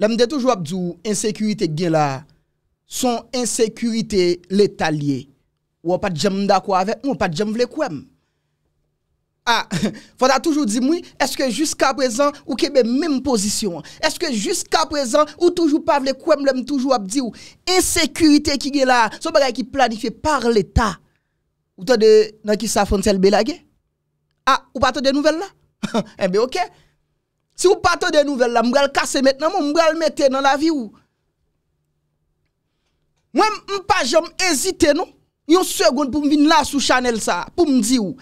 Lèm de toujou ap di ou, insekurite gen la, son insekurite l'Etat liye. Ou wopat jem mda kwa ave, ou wopat jem vle kouem. A, fota toujou di mwi, eske jusqu'a prezant, ou kebe mèm posisyon. Eske jusqu'a prezant, ou toujou pa vle kouem, lèm toujou ap di ou, insekurite ki gen la, son bagay ki planifi par l'Etat. Ou to de, nan ki sa fontel be la gen. A, ah, ou pato de nouvel la. Ebe eh okè. Si ou pato de nouvel la, mbrel kase met nan mo, mbrel mette nan la vi ou. Mwen mpa jom ezite nou, yon segoun pou mvin la sou chanel sa, pou mdi ou.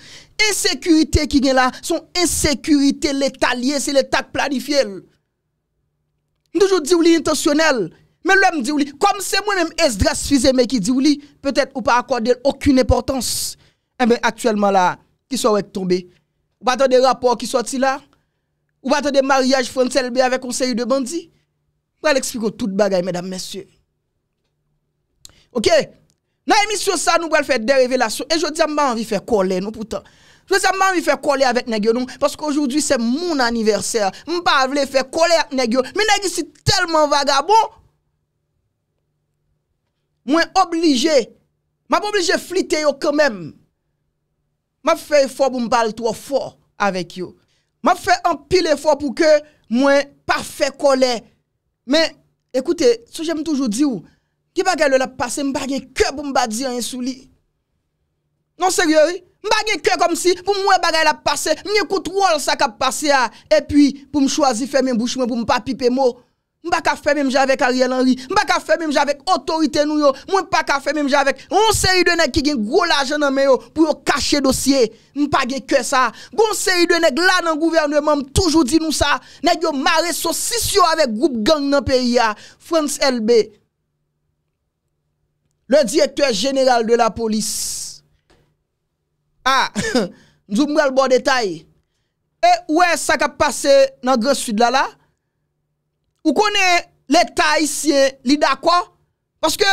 Esekurite ki gen la, son esekurite letalye, se letak planifye ou. Mdoujou di ou li intasyonel, men lè mdi ou li. Kom se mwen m es dras fizeme ki di ou li, petet ou pa akwade lè okun importans. Eh Emen, aktuelman la, ki sou wèk tombe. Ou pato de rapor ki sou ti la? Ou ba te de mariage frontel be avè konseyu de bandi? Ou ba l'ekspliko tout bagay, mèdam, mèsyè? Ok? Nan emisyon sa nou ba l'fè derevelasyon. E jwè diyan mba anvi fè kole nou poutan. Jwè diyan mba anvi fè kole avèk negyo nou. Paske oujoujwi se moun aniversèr. Mba avli fè kole ak negyo. Men negyo si telman vagabou. Mwen oblige. Mba oblige flite yo kèmèm. Mba fè fò boun balt wò fò avèk yo. Ma fè an pil e fò pou kè mwen pa fè kolè. Men, ekoute, sou jèm toujou di ou, ki bagay lè la passe, m bagay kè pou m badi an sou li. Nan sèrye ou, m bagay kè kom si pou m wè bagay la passe, m yekout wòl sa kap passe a, e pi pou m chwazi fè men bouchmen pou m pa pipè mò. Mba ka fèmèm javek Ariel Henry, mba ka fèmèm javek otorite nou yo, mwen pa ka fèmèm javek onseri dwenèk ki gen gwo laje nan mè yo pou yo kache dosye, mpa gen kwe sa. Gon seri dwenèk la nan gouvernement mwen toujou di nou sa, nèk yo mare sosisyon avèk goup gang nan peri ya. Frans LB, le direktor general de la polis, ah, a, mzou mwèl bo detay, e wè sa ka pase nan grè sud lala, Vous connaissez l'État haïtien, li d'accord? Parce que,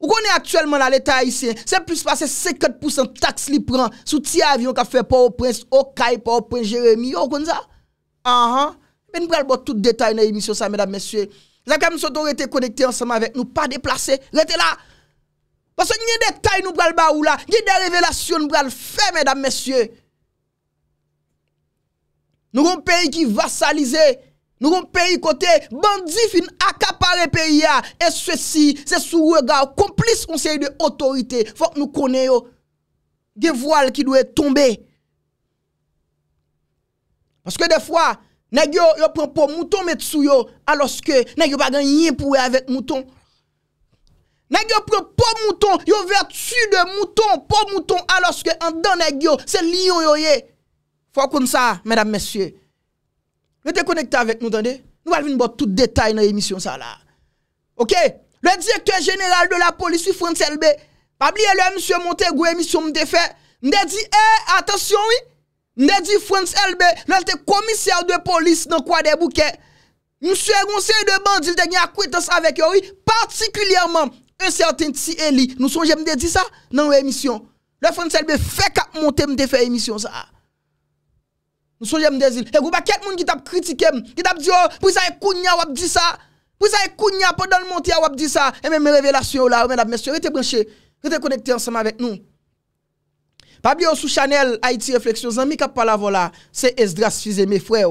vous connaissez actuellement l'État haïtien, c'est plus passé 50% de taxes li prend sous petit avion qu'a fait pas au prince, au caille, au prince Jérémy, vous connaissez ça? Ah, Mais eh ben, nous prenons tout détail dans l'émission, ça, mesdames, messieurs. Les gens sont été connectés ensemble avec nous, pas déplacés, restez là. Parce que y a des détails nous prenons baou là, y a des révélations nous pral faire mesdames messieurs. Nous avons un pays qui s'aliser Nou kon perikote bandif in akapare periya. E sè si, sè sou rega ou komplis ou sè yi de otorite. Fòk nou kone yo, ge voal ki dwe tombe. Fòk de fwa, negyo yo pren pou mouton met sou yo. Aloske, negyo bagan yin pou we avet mouton. Negyo pren pou mouton, yo vertu de mouton. Pou mouton, aloske, an dan negyo, se liyo yo ye. Fòk kon sa, mèdam mèsyè. Ne te konekte avèk nou tande, nou valvi nou bote tout detay nan emisyon sa la. Ok, le direktor general de la polis yi Frans LB, pabliye le msye Montego emisyon mde fè, ne di, e, atasyon yi, ne di Frans LB, nal te komisyar de polis nan kwa de bouke, msye gonsen yi de bandil de nye akwitans avèk yo yi, partikilyarman, un serten ti eli, nou sonje mde di sa nan wè emisyon, le Frans LB fè ka montè mde fè emisyon sa la. Nous sommes des îles. Et vous avez quelqu'un qui t'a critiqué, qui t'a dit, oh, pour ça, e Kounia, ou dit ça. Vous e ça, Kounia, pendant le montier, ou dit ça. Et même révélation là, mesdames, messieurs, restez branchés, restez connectés ensemble avec nous. Pabio sous Chanel, Haïti Réflexion, amis qui parlent voilà, c'est Esdras Fizé, mes frères,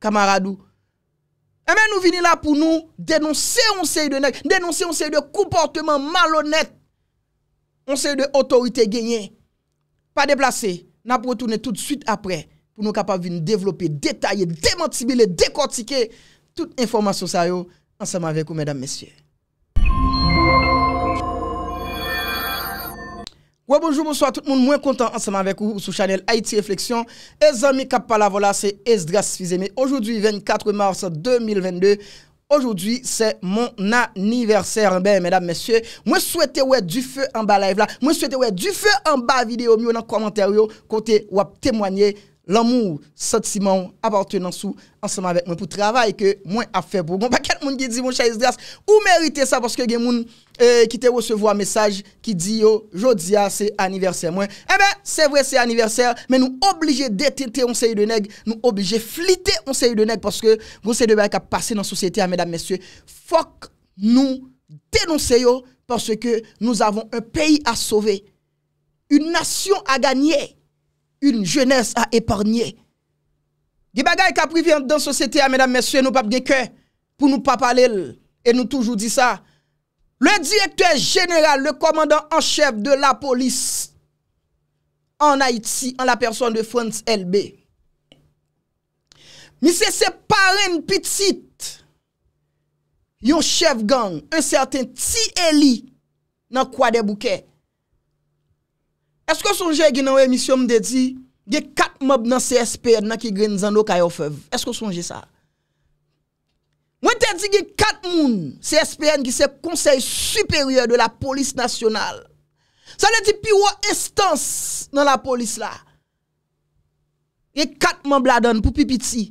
camarades. Et bien, nous venons là pour nous dénoncer un série de dénoncer un série de comportement malhonnête. un série de autorité gagnées. Pas déplacé, n'a retourné tout de suite après. pou nou kapap vi nou devlopi detayye, demantibilè, dekortike, tout informasyon sa yo, anseman vek ou, mèdame, mèsyè. Ouè, bonjou, bonsoi, tout moun mwen kontan anseman vek ou, sou chanel Haiti Reflexion. E zami kapap la vola, se es dras fizème. Ojou diwi 24 mars 2022, ojou diwi se moun aniversèr. Mèdame, mèsyè, mwen souwete wè du fè an ba live la, mwen souwete wè du fè an ba video, mwen souwete wè du fè an ba video, mwen souwete wè du fè an ba video, l'amour, sentiment, appartenance ensemble avec moi pour travail que moi a fait pour bon pas quelqu'un qui dit mon cher Isdras, ou méritez ça parce que gen moun euh, qui te recevoir message qui dit yo oh, c'est anniversaire moi eh ben c'est vrai c'est anniversaire mais nous obligés détenter un série de nèg nous obligés fliter on série de nèg parce que vous savez de dans qui passer dans société hein, mesdames messieurs faut nous dénoncer parce que nous avons un pays à sauver une nation à gagner une jeunesse a eparnye. Giba gaye ka privi an dan sosete a, mèdam mèsyè, nou pap geke, pou nou pap alel, e nou toujou di sa, le direktè genèral, le komandan an chèv de la polis, an Haiti, an la person de France LB. Mi se separe n'pitit, yon chèv gang, un sèrten ti eli, nan kwa de bouke, Esko sonje gen anwe misyon mde di, gen kat mob nan CSPN nan ki gren zan do kayo fev? Esko sonje sa? Mwen te di gen kat moun CSPN ki se konsey superye de la polis nasyonal. Sa le di piwo estans nan la polis la. Gen kat moun bladan pou pipiti.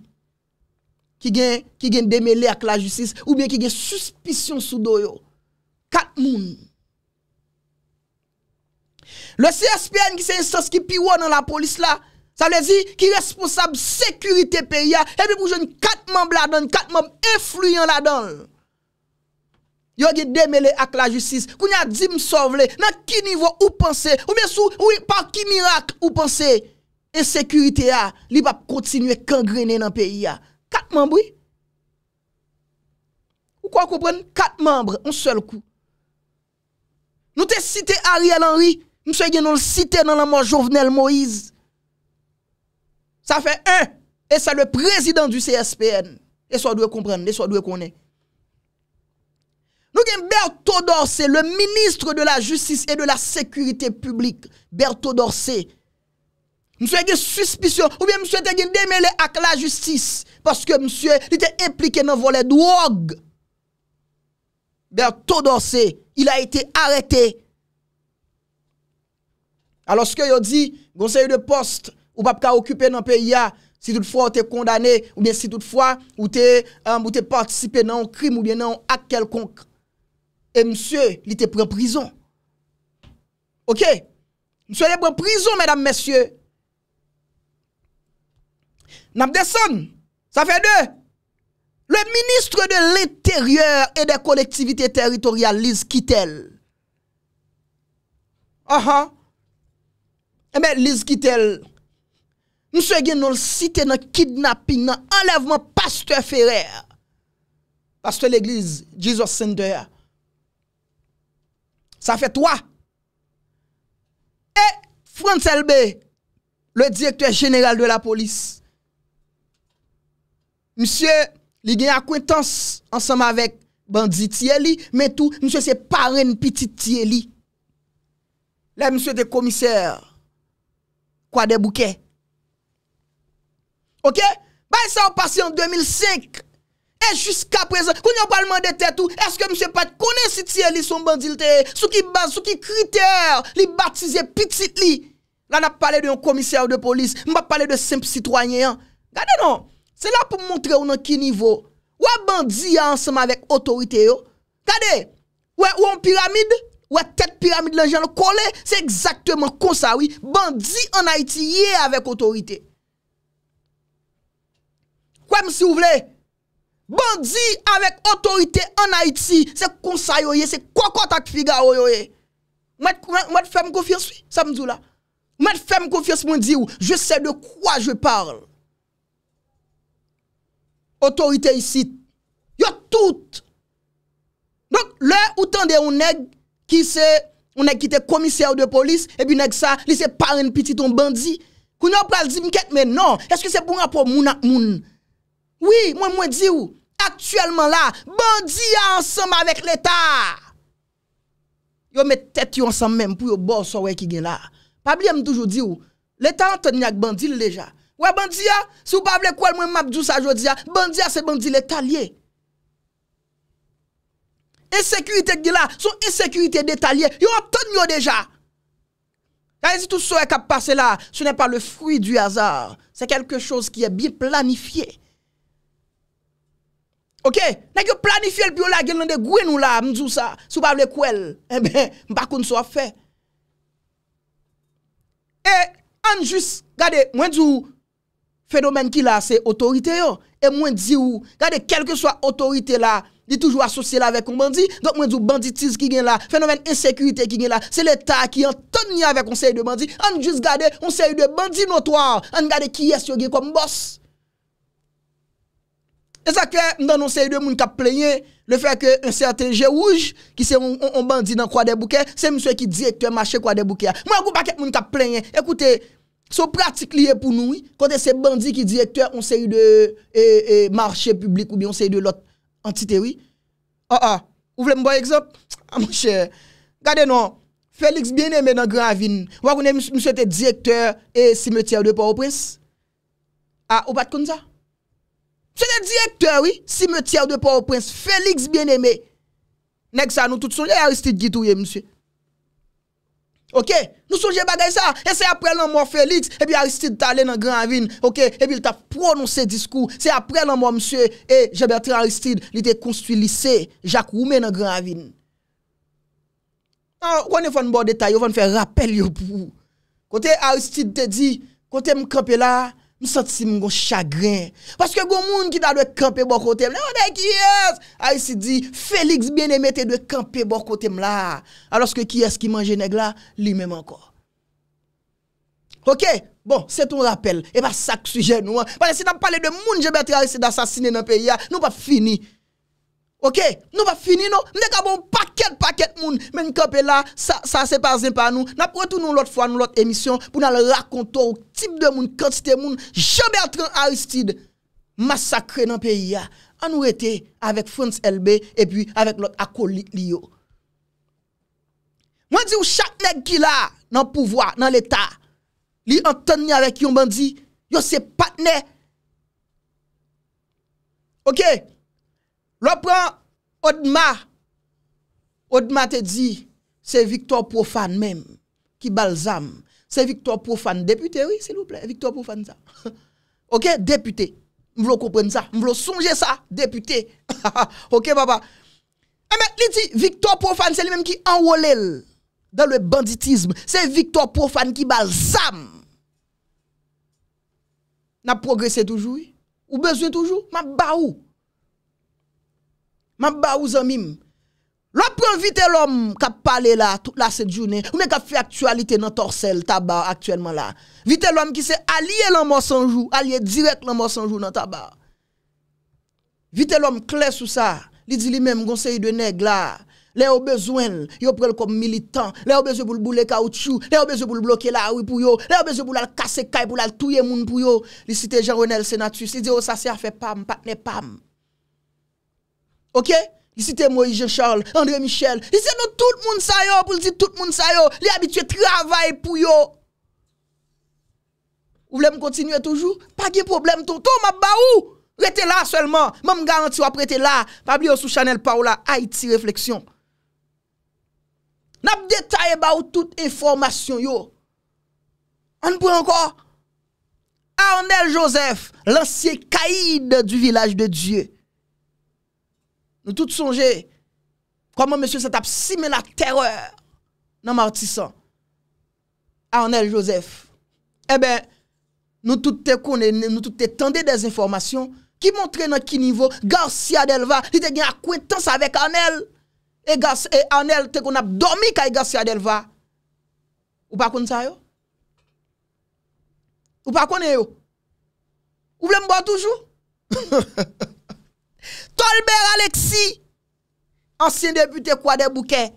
Ki gen deme le ak la jutsis ou men ki gen suspisyon sou do yo. Kat moun. Le CSPN ki se yon sos ki piwo nan la polis la Sa vle zi ki responsab Sekurite pe ya Epe pou joun kat mamb la don Kat mamb effluyen la don Yo ge demele ak la justis Kou nye a di msovle Nan ki nivou ou panse Ou men sou ou pan ki mirak ou panse E sekurite ya ah, Li pa p kontinwe kangrene nan pe ya Kat mamb we Ou kwa kompren kat mamb Un sel kou Nou te site Ariel Henry Monsieur le cité dans la mort Jovenel Moïse. Ça fait un. Et c'est le président du CSPN. Et ça doit comprendre, et soit doit connaître. Nous avons Berthaud Dorsey, le ministre de la Justice et de la Sécurité publique. Berthaud Dorsey. Monsieur a une suspicion, ou bien monsieur a une démêlé avec la justice, parce que monsieur était impliqué dans le volet drogue. Berthaud Dorsey, il a été arrêté Alors, skyo yo di, gonsenye de post ou pap ka okupe nan pe ya, si tout fwa ou te kondane, ou bien si tout fwa um, ou te partisipe nan krim ou bien nan ak kelkonk. E msye, li te pren prison. Ok. Msye, li pren prison, mèdame, mèsye. Nam de son, sa fe de, le ministre de l'interieur et de collectivité territorialise kitel. Ahan. Ebe, eh Liz Gittel, mswe gen nou l site nan kidnapping, nan enlevman Pasteur Ferrer, Pasteur l'Eglise, Jesus Sender. Sa fe toa. E, Frantzel B, le direktor general de la polis. Mswe, li gen akwintans, ansam avek bandit Tieli, men tou, mswe se pare n piti Tieli. La mswe de komiser, quoi des bouquets. OK Bah ça a passé en 2005. Et jusqu'à présent, quand on parle de tête tout, est-ce que monsieur Pat connaît si li son bandit sous qui base, sous qui critère, li baptisé petit li. Là on a parlé d'un commissaire de police, on pas parlé de simple citoyen. Regardez non, c'est là pour montrer on a qui niveau. Ou bandit hein, ensemble avec autorité yo. Regardez, ou, ou en pyramide Ouè, tèt pyramide lanjè nan kon lè, sè ekzaktèman kon sa wè. Bandi an Haiti yè avèk otorite. Kwa msè ou vle? Bandi avèk otorite an Haiti, sè kon sa yò yè, sè kwa kontak figa yò yò yè. Mèd fèm kon fers mwen di ou, jè sè de kwa jè parle. Otorite yè si, yò tout. Donk lè, ou tènde yon neg, Ki se, ou nè gite komisè ou de polis, e bi nèk sa, li se par en piti ton bandi. Kou nou pral di mkèt, men non, eske se pou rapo moun ak moun. Oui, mwen mwen di ou, aktuelman la, bandi ya ansanm avèk l'Etat. Yo mè tèt yon ansanm mèm pou yo bò so wèk yi gen la. Pabli m toujou di ou, l'Etat an ton nèk bandi lèja. Ouè bandi ya, sou pabli kou el mwen mabdou sa jodi ya, bandi ya se bandi l'Etat lèye. E sekurite gila, sou e sekurite detalye, yo a ton yo deja. Gade zi tout sou e kap pase la, sou ne pa le fruit du yazar. Se kelke chose ki e bi planifiye. Ok? Nèk eh yo planifiye l pi ou la, gen nan de gwen ou la, mzou sa, sou pa vle kouel, mba koun sou a fe. E an jis, gade, mwen zi ou, fenomen ki la, se otorite yo. E mwen zi ou, gade, kelke sou a otorite la, Di toujou asosye la vek kon bandi. Dok mwen djou banditis ki gen la. Fenomen insekwite ki gen la. Se l'Etat ki an ton nye vek konsey de bandi. An jiz gade konsey de bandi notwa. An gade ki yes yo gen kom bos. E sa kwen nan konsey de moun kap plenye. Le fè ke un serte jè wouj. Ki se moun bandi nan kwa de bouke. Se mwen se ki direktor mache kwa de bouke. Mwen akou pa ke moun kap plenye. Ekoute. So pratik liye pou nou. Kote se bandi ki direktor konsey de e e e mache publik ou bi konsey de lot. Antite wi? A a, ou vle mbo ekzop? A monshe, gade non, Felix bieneme nan gravin, wakounen mswe te direktor e simetir de power prince? A, ou bat konza? Mswe te direktor wi, simetir de power prince, Felix bieneme, nek sa nou tout son, le aristide gitou ye mswe. Ok, nou souje bagay sa, e se apre lan mwa Felix, e bi Aristide talen nan Granvin, ok, e bi lta prononse diskou, se apre lan mwa msye, e Jebertin Aristide, li te konstuilise, Jacques Roumen nan Granvin. Ah, Wan e fan bo detay, yo van fe rappel yo pou. Kote Aristide te di, kote mkrepela, Nou sante si moun goun chagrin. Paske goun moun ki da dwe kampe bò kote mla. O de kiyos. A yisi di. Felix bien emete dwe kampe bò kote mla. A loske kiyos ki manje negla. Li mèm anko. Ok. Bon. Se ton rappel. E ba sak sujen nou an. Parle si ta pale de moun je bete a yisi da sasine nan pe ya. Nou pa fini. Ok, nou pa fini nou. Mne kabon paket paket moun. Men kope la, sa sepazen pa nou. Nap rotou nou lot fwa nou lot emisyon. Pou nan lakonto ou tip de moun, kantite moun. Jebe atran Aristide. Masakre nan peyi ya. An nou ete avek Frans LB. E pi avek lot akol li yo. Mwen di ou chak neg ki la nan pouvoi, nan l'Etat. Li anten ni avek yon bandi. Yo se patne. Ok. L'opran, Odma, Odma te dit, c'est Victor Profane même, qui balzam, C'est Victor Profane, député, oui, s'il vous plaît, Victor Profane ça. ok, député. Vous voulez comprendre ça, vous voulez songer ça, député. ok, papa. Eh, mais il dit, Victor Profane, c'est lui-même qui enroule dans le banditisme. C'est Victor Profane qui balzam N'a progressé toujours, oui. ou besoin toujours, ma baou. Mab ba ou zan mim? La pou an vite l'om kap pale la, tout la se djounen, ou men kap fi aktualite nan torsel taba aktuelman la. Vite l'om ki se alye lan monsanjou, alye direk lan monsanjou nan taba. Vite l'om kle sou sa, li di li men mgonseyi de neg la, le yo bezwen, yo prel kom militant, le yo beze pou l'boule kaoutchou, le yo beze pou l'bloke la awi pou yo, le yo beze pou lal kase kaj pou lal touye moun pou yo, li site jan ronel senatus, li di yo sa se afe pam, patne pam. OK Ici, Moïse Jean-Charles, André Michel. Ici, nous, tout le monde ça yo, pour dire tout le monde ça yo, les habitués travail pour yo. Vous voulez me continuer toujours? Pas de problème, Tout ma baou. Restez là seulement. Même garanti, vous prêtez là. Pas oublier sous Chanel Paola, Haïti Réflexion. N'a détaillé baou toute information yo. On peut encore. Arnel Joseph, l'ancien caïd du village de Dieu. Nou tout sonje, koman mè sè tap simè la terreur, nan martisan, Arnel Joseph. Ebe, eh nou tout te kone, nou tout te tende des informasyon, ki montre nan ki nivou, Garcia Delva, li te gen akwetans avèk Arnel, e Arnel te konap dormi kwa Garcia Delva. Ou pa konen sa yo? Ou pa konen yo? Ou ble mba toujou? Tolber Aleksi, ansyen depute kwa de bouken,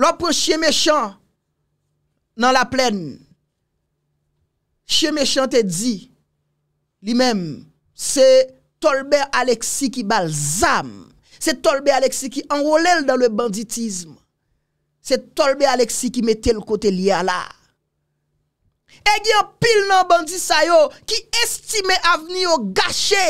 lopon chie mechon, nan la plen, chie mechon te di, li men, se Tolber Aleksi ki balzam, se Tolber Aleksi ki anwolel dan le banditism, se Tolber Aleksi ki metel kote liya la, e gyan pil nan bandi sayo, ki estime avni yo gache,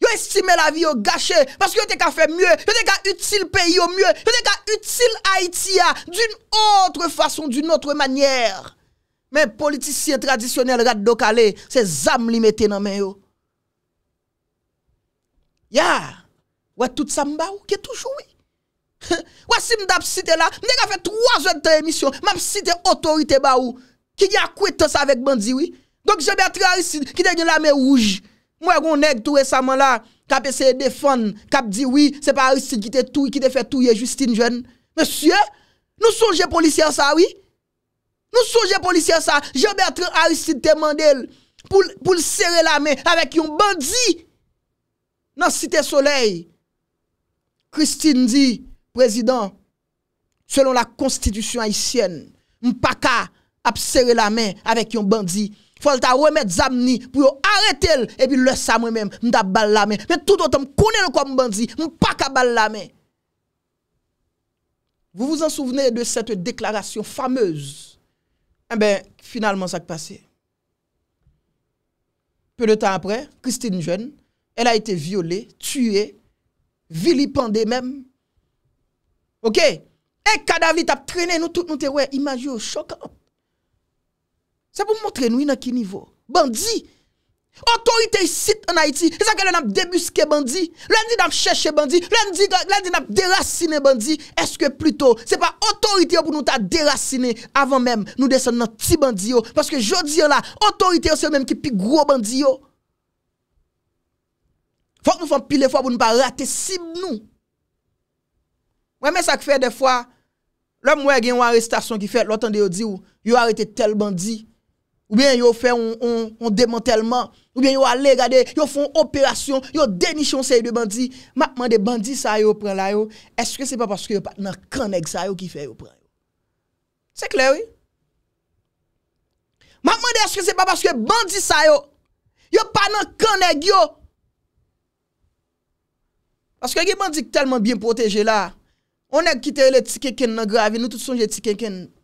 Yo estime la vi yo gache Paske yo te ka fe mye Yo te ka util peyo mye Yo te ka util Haitia ah, D'un otre fason, d'un otre manyer Men politisyen tradisyonel Radokale, se zam li mette nan men yo Ya Ouatout sa mba ou, ke toujou Ouasi mda psite la Mde ka fe 3 jen te emisyon Mda psite otorite ba ou Ki nye akwete sa vek bandi oui Donk jeme atre harisi ki denye lame ouj Mwen kon neg tou resaman la, kap ese defon, kap di oui, se pa Aristide ki te touye, ki te fe touye Justine Jeune. Monsye, nou sonje polisyen sa, oui? Nou sonje polisyen sa, jebetre Aristide te mandel pou l serre la men avèk yon bandi nan site soleil. Christine di, prezident, selon la konstitisyon Haitienne, mpaka ap serre la men avèk yon bandi nan site soleil. faut ta remettre zamni pour arrêter et puis le ça moi même m'ta balle la main mais tout autant connais le comme bandit pas ka balle la main vous vous en souvenez de cette déclaration fameuse Eh bien, finalement, ça a passé. Peu de temps après, Christine Jeune, elle a été violée, tuée, vilipendée même. OK Et cadavre a traîné, nous tous nous te ouais, au choc Sa pou mwotre nou yon an ki nivou? Bandi! Otorite yon sit an Haiti! Se sa ke lè nan ap debuske bandi? Lè nan ap chèche bandi? Lè nan ap derasine bandi? Eske pluto? Se pa otorite yon pou nou ta derasine avan menm nou desen nan ti bandi yo? Paske jodi yon la, otorite yon se menm ki pi gro bandi yo? Fok nou fan pile fwa pou nou pa rate sim nou? Mweme sa ki fè de fwa? Lè mwè gen yon arrestasyon ki fè, lotan de yo di ou, yo arete tel bandi, Ou bien yo fè yon demantèlman, ou bien yo alè gade, yo fè yon operasyon, yo denisyon se yon bandi. Makman de bandi sa yo pren la yo, eske se pa paske yo pa nan kanèk sa yo ki fè yo pren la yo. Se kler we? Makman de eske se pa paske bandi sa yo, yo pa nan kanèk yo. Aske ki bandi ki telman bien proteje la, onèk ki te le tike ken nan gravi, nou tout son je tike ken nan gravi.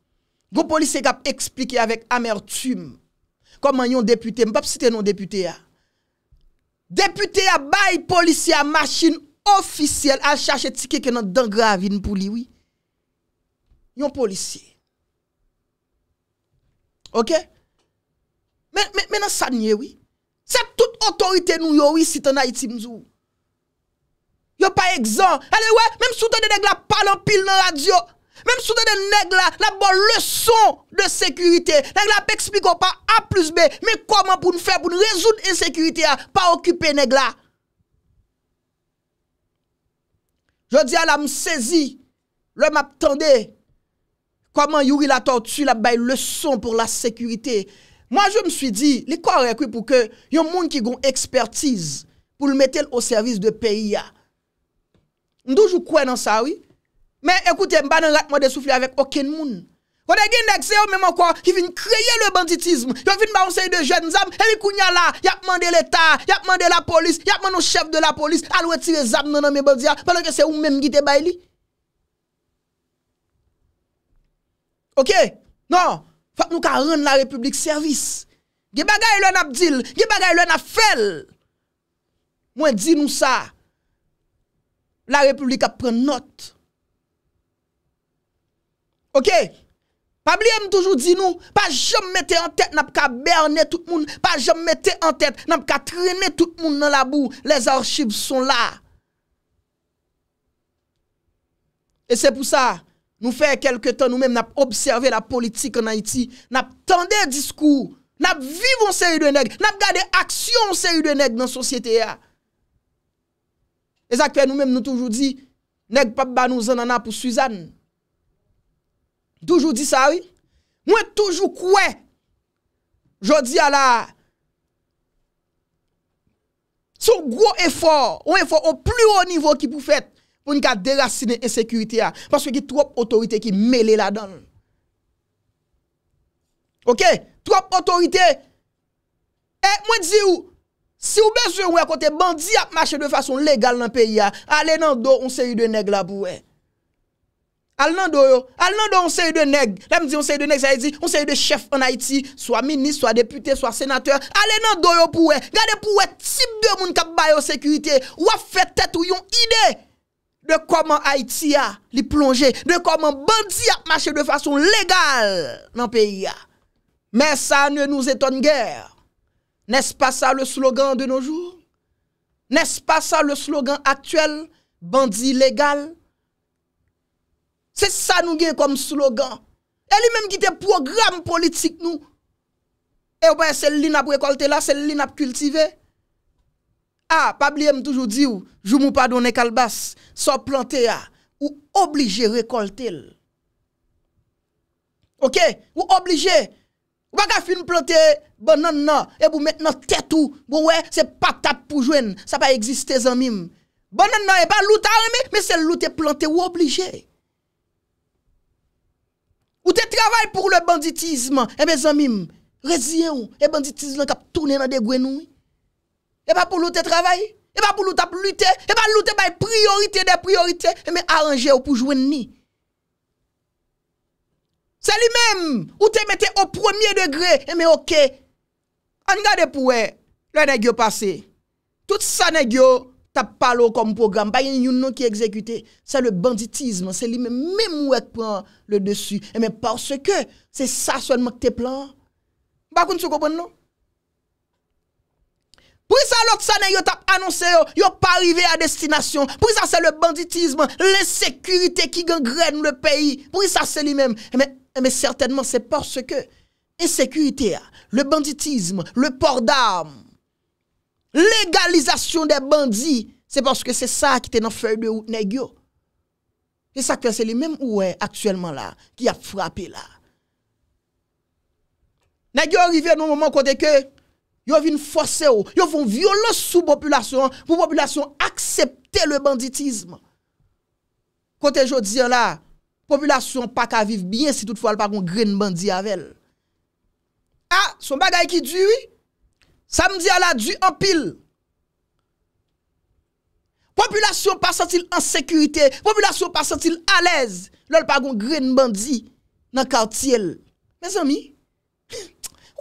Goun polisye kap eksplike avek amertume. Koman yon depute, mpap site yon depute ya. Depute ya bay polisye a masin ofisye al chache tike ke nan den gravine pou liwi. Yon polisye. Ok? Men an sanye wii. Se tout otorite nou yowi sitan ayitim zou. Yon pa egzan. Ale wè, men msoutan de deg la palon pil nan radio. Mem sou dene neg la La bon le son de sekurite Neg la pe ekspliko pa a plus be Men koman pou nou fe pou nou rezoun E sekurite a pa okipe neg la Je di a la msezi Le map tende Koman yuri la tortu La bay le son pou la sekurite Moi je mswi di Li kwa re kwe pou ke yon moun ki gon ekspertise Pou l metel o servis de peyi a Ndou jw kwen an sa wii Men, ekoute, mba nan rat mwa desufle avèk oken moun. Wote, gen dek se yo mèman kwa, ki fin kreye le banditism, yo fin bawnse yi de jen zam, ewi kounya la, yapman de l'Etat, yapman de la polis, yapman nou chef de la polis, alwè tire zam nan nan mèman diya, palo ke se ou mèm gite bay li. Ok? Nan, fak nou ka ren la Republik servis. Ge bagay lè nan Abdil, ge bagay lè nan Fèl. Mwen di nou sa, la Republik apren not. Ok, Pabli M toujou di nou, pa jom mette an tèt, nap ka berne tout moun, pa jom mette an tèt, nap ka trene tout moun nan la bou, les orchibs son la. E se pou sa, nou fey kelke ton nou menm nap observe la politik an Haiti, nap tende diskou, nap vivon se y de neg, nap gade aksyon se y de neg nan sosyete ya. E zak fey nou menm nou toujou di, neg pa banou zanana pou Suzan. Toujou di sa ou, mwen toujou kwe, jodi a la, sou gwo efor, ou efor ou pli ou nivou ki pou fet, pou nika derasine ensekurite a, paswe ki trop otorite ki mele la dan. Ok, trop otorite, e mwen di ou, si ou beswe ou akote bandi ap mache de fason legal nan peyi a, ale nan do, un seri de neg labou wey. al nan do yo, al nan do on se yu de neg, lem di on se yu de neg sa yu di, on se yu de chef an Haiti, swa minis, swa depute, swa senateur, al nan do yo pou we, gade pou we tip de moun kap bayo sekurite, wafetet ou yon ide, de koman Haiti a li plonge, de koman bandi a mache de fason legal nan peyi a. Men sa ne nou zetone gare, nes pa sa le slogan de noujou, nes pa sa le slogan aktuel, bandi legal, Se sa nou gen kom slogan. E li menm gite program politik nou. E ou baye sel li nap rekolte la, sel li nap kultive. A, pabli em toujou di ou, jou mou pa donen kalbas. So plante ya, ou oblige rekolte el. Ok, ou oblige. Ou baga fin plante, banan nan, e bou met nan tetou. Bou we, se patap pou jwen, sa pa egziste zanmim. Banan nan, e ban lout alme, me sel lout e plante ou bon, bon, non, non, oblige. Ou te travay pou le banditisman, eh e me zanmim, reziye ou, e eh, banditisman kap tounen an de gwen nou. E pa pou lout te travay, e eh pa pou lout ap lute, e pa lout e bay priorite de priorite, e me aranje ou pou jwen ni. Se li menm, ou te mette ou premier degre, e me oke, an gade pou we, le negyo pase, tout sa negyo, tap palo kom program, bayen yon nou ki ekzekute, sa le banditisme, se li men memwek pou an le desu, e men parce ke, se sa souan mok te plan, bakoun sou kopwen nou? Pou y sa lot sanen yo tap anonse yo, yo pa rive a destinasyon, pou y sa se le banditisme, le sekurite ki gen gren le peyi, pou y sa se li men, e men e certainman se parce ke, e sekurite a, le banditisme, le port d'arm, legalizasyon de bandi, se baske se sa ki te nan ferbe ou negyo. E sa ke se li menm ouwe aktuelman la, ki a frape la. Negyo orive nou mouman kote ke yo vin fose ou, yo vin viole sou populasyon, pou populasyon aksepte le banditisme. Kote jo diyan la, populasyon pa ka vive biensi toutfou al pa kon gren bandi avel. Ah, son bagay ki diwi, Samedi ala du empil. Populasyon pasantil an sekurite, populasyon pasantil alèz, lèl pa gon gren bandi nan kartyèl. Mèz ami,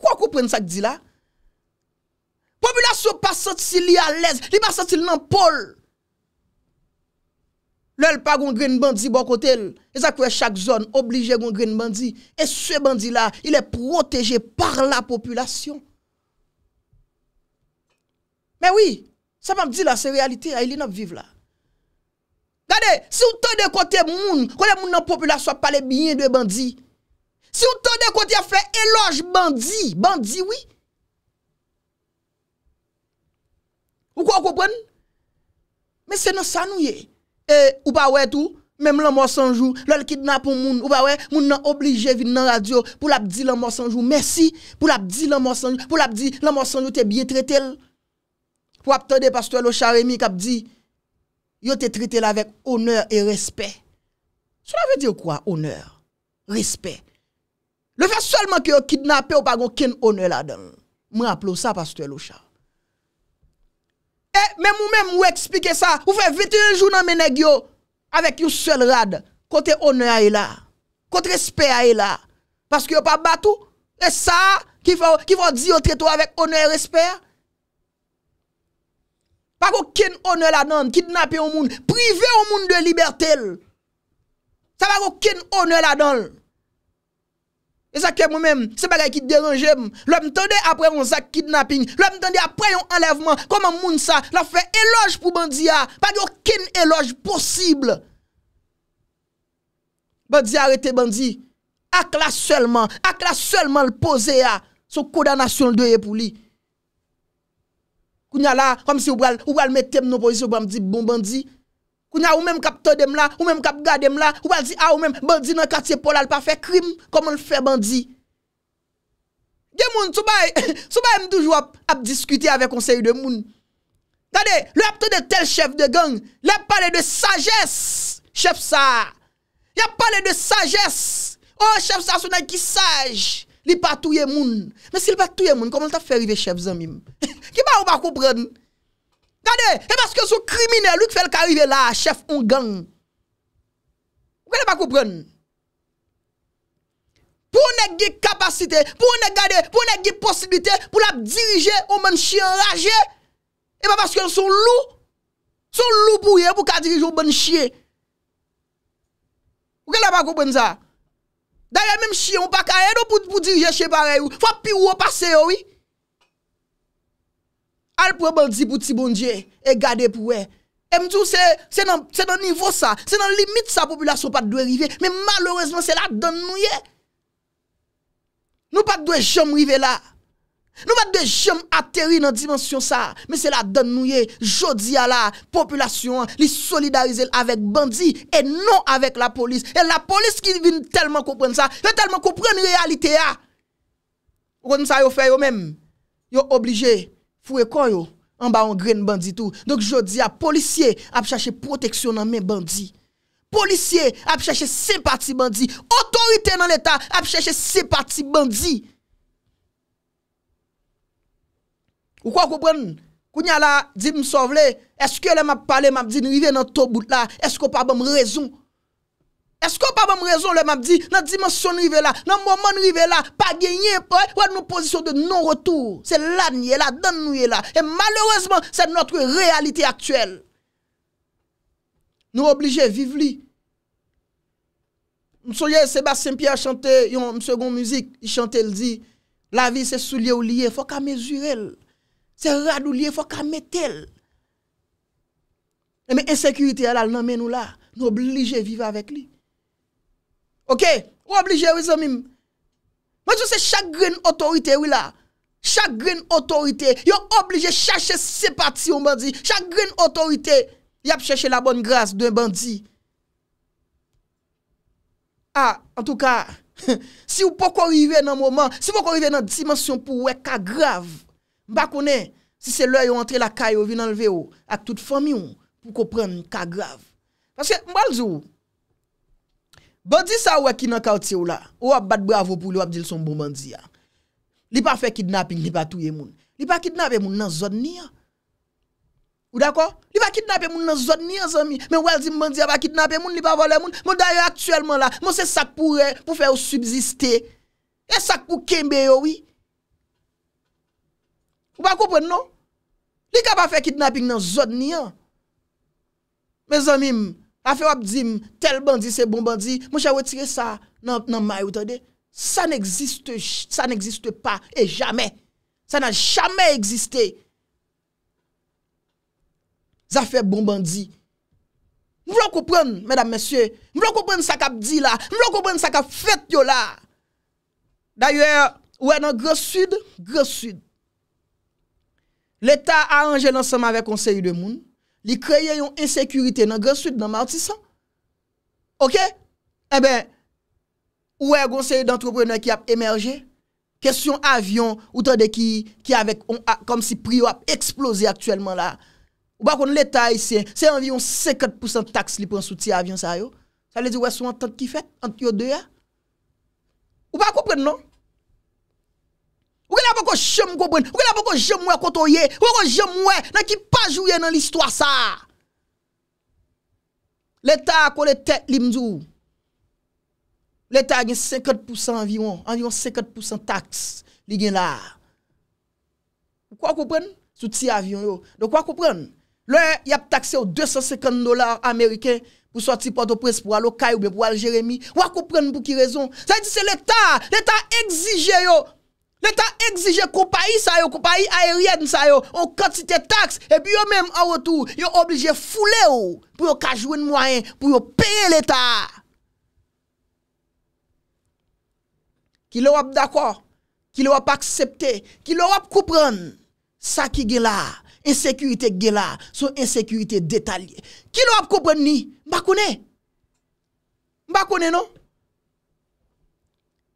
wakou pren sa kdi la? Populasyon pasantil li alèz, li pasantil nan pol. Lèl pa gon gren bandi bon kotèl, e zakwe chak zon, oblige gon gren bandi, e se bandi la, ilè proteje par la populasyon. Mè wè, sa mè ap di la, se realite a, ili nan ap vive la. Gade, si ou tonde kote moun, kone moun nan populasyon pale biyen dwe bandi. Si ou tonde kote a fè eloj bandi, bandi wè. Ou kwa koupen? Mè se nan sanou ye. E, ou pa wè tou, mè moun nan monsanjou, lòl kidnap moun, ou pa wè, moun nan oblige vin nan radio pou la ap di lan monsanjou. Mè si, pou la ap di lan monsanjou, pou la ap di lan monsanjou te bie trete lè. Ou attendre pasteur L'Ocha Charemi qui dit yo te traité là avec honneur et respect. Cela veut dire quoi honneur, respect. Le fait seulement que vous kidnappé ou pas aucun honneur là-dedans. Moi rappelle ça pasteur Locha. Eh, et même ou même ou expliquer ça, ou fait 21 jours dans meneg avec une seul rad côté honneur est là, côté respect est là parce que pas battu et ça qui va qui va dire avec honneur et respect Pa kou ken onel adan, kidnapen ou moun, prive ou moun de libertel. Sa pa kou ken onel adan. E sakye mou men, se bagay ki deranje mou, lò m'tande apre yon sak kidnaping, lò m'tande apre yon enlevman, koman moun sa, lò fwe eloj pou bandi ya, pa kou ken eloj posibl. Bandi, arete bandi, ak la selman, ak la selman l'pose ya, sou kodanasyon l'deye pou li. Koun ya la, kou al metem nou pozisyon, kou al mdi bon bandi. Koun ya ou mèm kap todèm la, ou mèm kap gadèm la, ou mèm bandi nan katiè pol al pa fè krim, kou mèm l fè bandi. Gè moun, sou bay, sou bay mdoujou ap diskuti avè konseyu de moun. Tade, lè ap tè de tel chef de gang, lè pale de sagesse, chef sa. Lè pale de sagesse, ou oh, chef sa sou nan ki saj. Li pa touye moun, mè si li pa touye moun, kou mè l ta fè rive chef zan mèm. Ki pa ou pa koupren? Gade, e baske sou krimine, lou k fel karive la, chef, ou gang. Ou ke la pa koupren? Pou ou ne ge kapasite, pou ou ne gade, pou ou ne ge posibite, pou la dirije ou men chien raje, e pa baske sou lou, sou lou pouye pou ka dirije ou men chie. Ou ke la pa koupren za? Da ye men chien ou pa kare, pou dirije chie pare, fwa pi ou ou pase yo, oui. al pou e bandi pou ti bondye, e gade pou e, e mdou se nan nivou sa, se nan limit sa populasyon pat dwe rive, men malorezman se la dan nouye, nou pat dwe jom rive la, nou pat dwe jom ateri nan dimensyon sa, men se la dan nouye, jodi a la, populasyon li solidarize l avèk bandi, e non avèk la polis, e la polis ki vin telman koupren sa, te telman koupren realite a, kon sa yo fe yo men, yo oblije, Fou e kon yo, an ba an gren bandi tou. Donk jodi a, polisye ap chache proteksyon nan men bandi. Polisye ap chache sempati bandi. Otorite nan l'Etat ap chache sempati bandi. Ou kwa koupren? Kounya la, di msovle, eske le map pale, map di nou ive nan to bout la, esko pa bom rezon? Esko pa mèm rezon lè mèm di, nan dimensyon nou yve la, nan mèm mèm nou yve la, pa genye po, wè nou posisyon de non-retour. Se lan yè la, dan nou yè la, e maloreseman se notre realite aktuel. Nou oblige vive li. Mso ye Sebastien Pierre chante yon msegon muzik, y chante l di, la vi se sou liye ou liye, fok a mezurel. Se rad ou liye, fok a metel. Eme ensekirite alal nan menou la, nou oblige vive avek li. Ok, ou oblige wè zon mim. Mwen jou se chagrin otorite wè la. Chagrin otorite. Yo oblige chache se pati yon bandi. Chagrin otorite. Yap chache la bonn grase dwen bandi. Ah, en tout ka. Si ou poko rive nan moment, si ou poko rive nan dimensyon pou wè ka grav, mba konen, si se lè yo antre la kayo, yo vin anleve yo oh, ak tout fami yon, oh, pou ko pren kagrav. Mwen jou, Bon di sa wè ki nan kaotè ou la, ou wè bat bravo pou lè wè abdil son bon bandzi ya. Li pa fè kidnapping, li pa touye moun. Li pa kidnappe moun nan zot ni ya. Ou dako? Li pa kidnappe moun nan zot ni ya zon mi. Men wè di bandzi ya pa kidnappe moun, li pa vole moun. Moun daye aktuelman la, moun se sak pou re, pou fè ou subsiste. E sak pou kembe yo wi. Ou pa koupwen nou? Li ka pa fè kidnapping nan zot ni ya. Men zon mi mwen, La fe wap di, tel bandi se bon bandi, mwen chan wè tire sa nan may wotande. Sa n'existe, sa n'existe pa e jamè. Sa nan jamè eksiste. Za fe bon bandi. Mwen wè koupren, mèdam mèsyè, mwen wè koupren sa ka di la, mwen wè koupren sa ka fèt yo la. D'ayò, wè nan gros sud, gros sud. L'Etat a anje lansanman vek konseyi de moun. Li kreye yon insekurite nan greswit, nan martisan. Ok? Ebe, eh ouwe gonsen yon d'entrepreneur ki ap emerje? Kesyon avyon, ou tade ki avek, konm si priyo ap eksplose aktuelman la. Ou bakon l'Etat yise, se yon avyon 50% tax li pronsouti avyon sa yo. Sa li di wè sou an tante ki fè, antyo de ya? Ou bakon pren non? Ou que là, pas jamais vous Ou la là, pas jamais kotoye, Ou que jamais, nan ki pas jouye dans l'histoire ça. L'État a collé tête limdou. L'État a 50% environ, environ 50% taxe. Li gen la Vous comprenez? Sous petit avion yo. Donc vous comprenez? Là, y a taxé 250 dollars américains pour sortir Port-au-Prince pour aller au ou bien pour aller Jérémy. Vous comprenez pour qui raison? Ça dit c'est l'État. L'État exige yo L'Etat egzije koupayi sa yo, koupayi ayeryen sa yo, yo katsite taks, e bi yo menm a wotou, yo oblije fule yo pou yo kajwen mwayen, pou yo peye l'Etat. Ki lor ap dako, ki lor ap aksepte, ki lor ap koupren sa ki gela, insekurite gela, son insekurite detalye. Ki lor ap koupren ni, mbakone? Mbakone nou?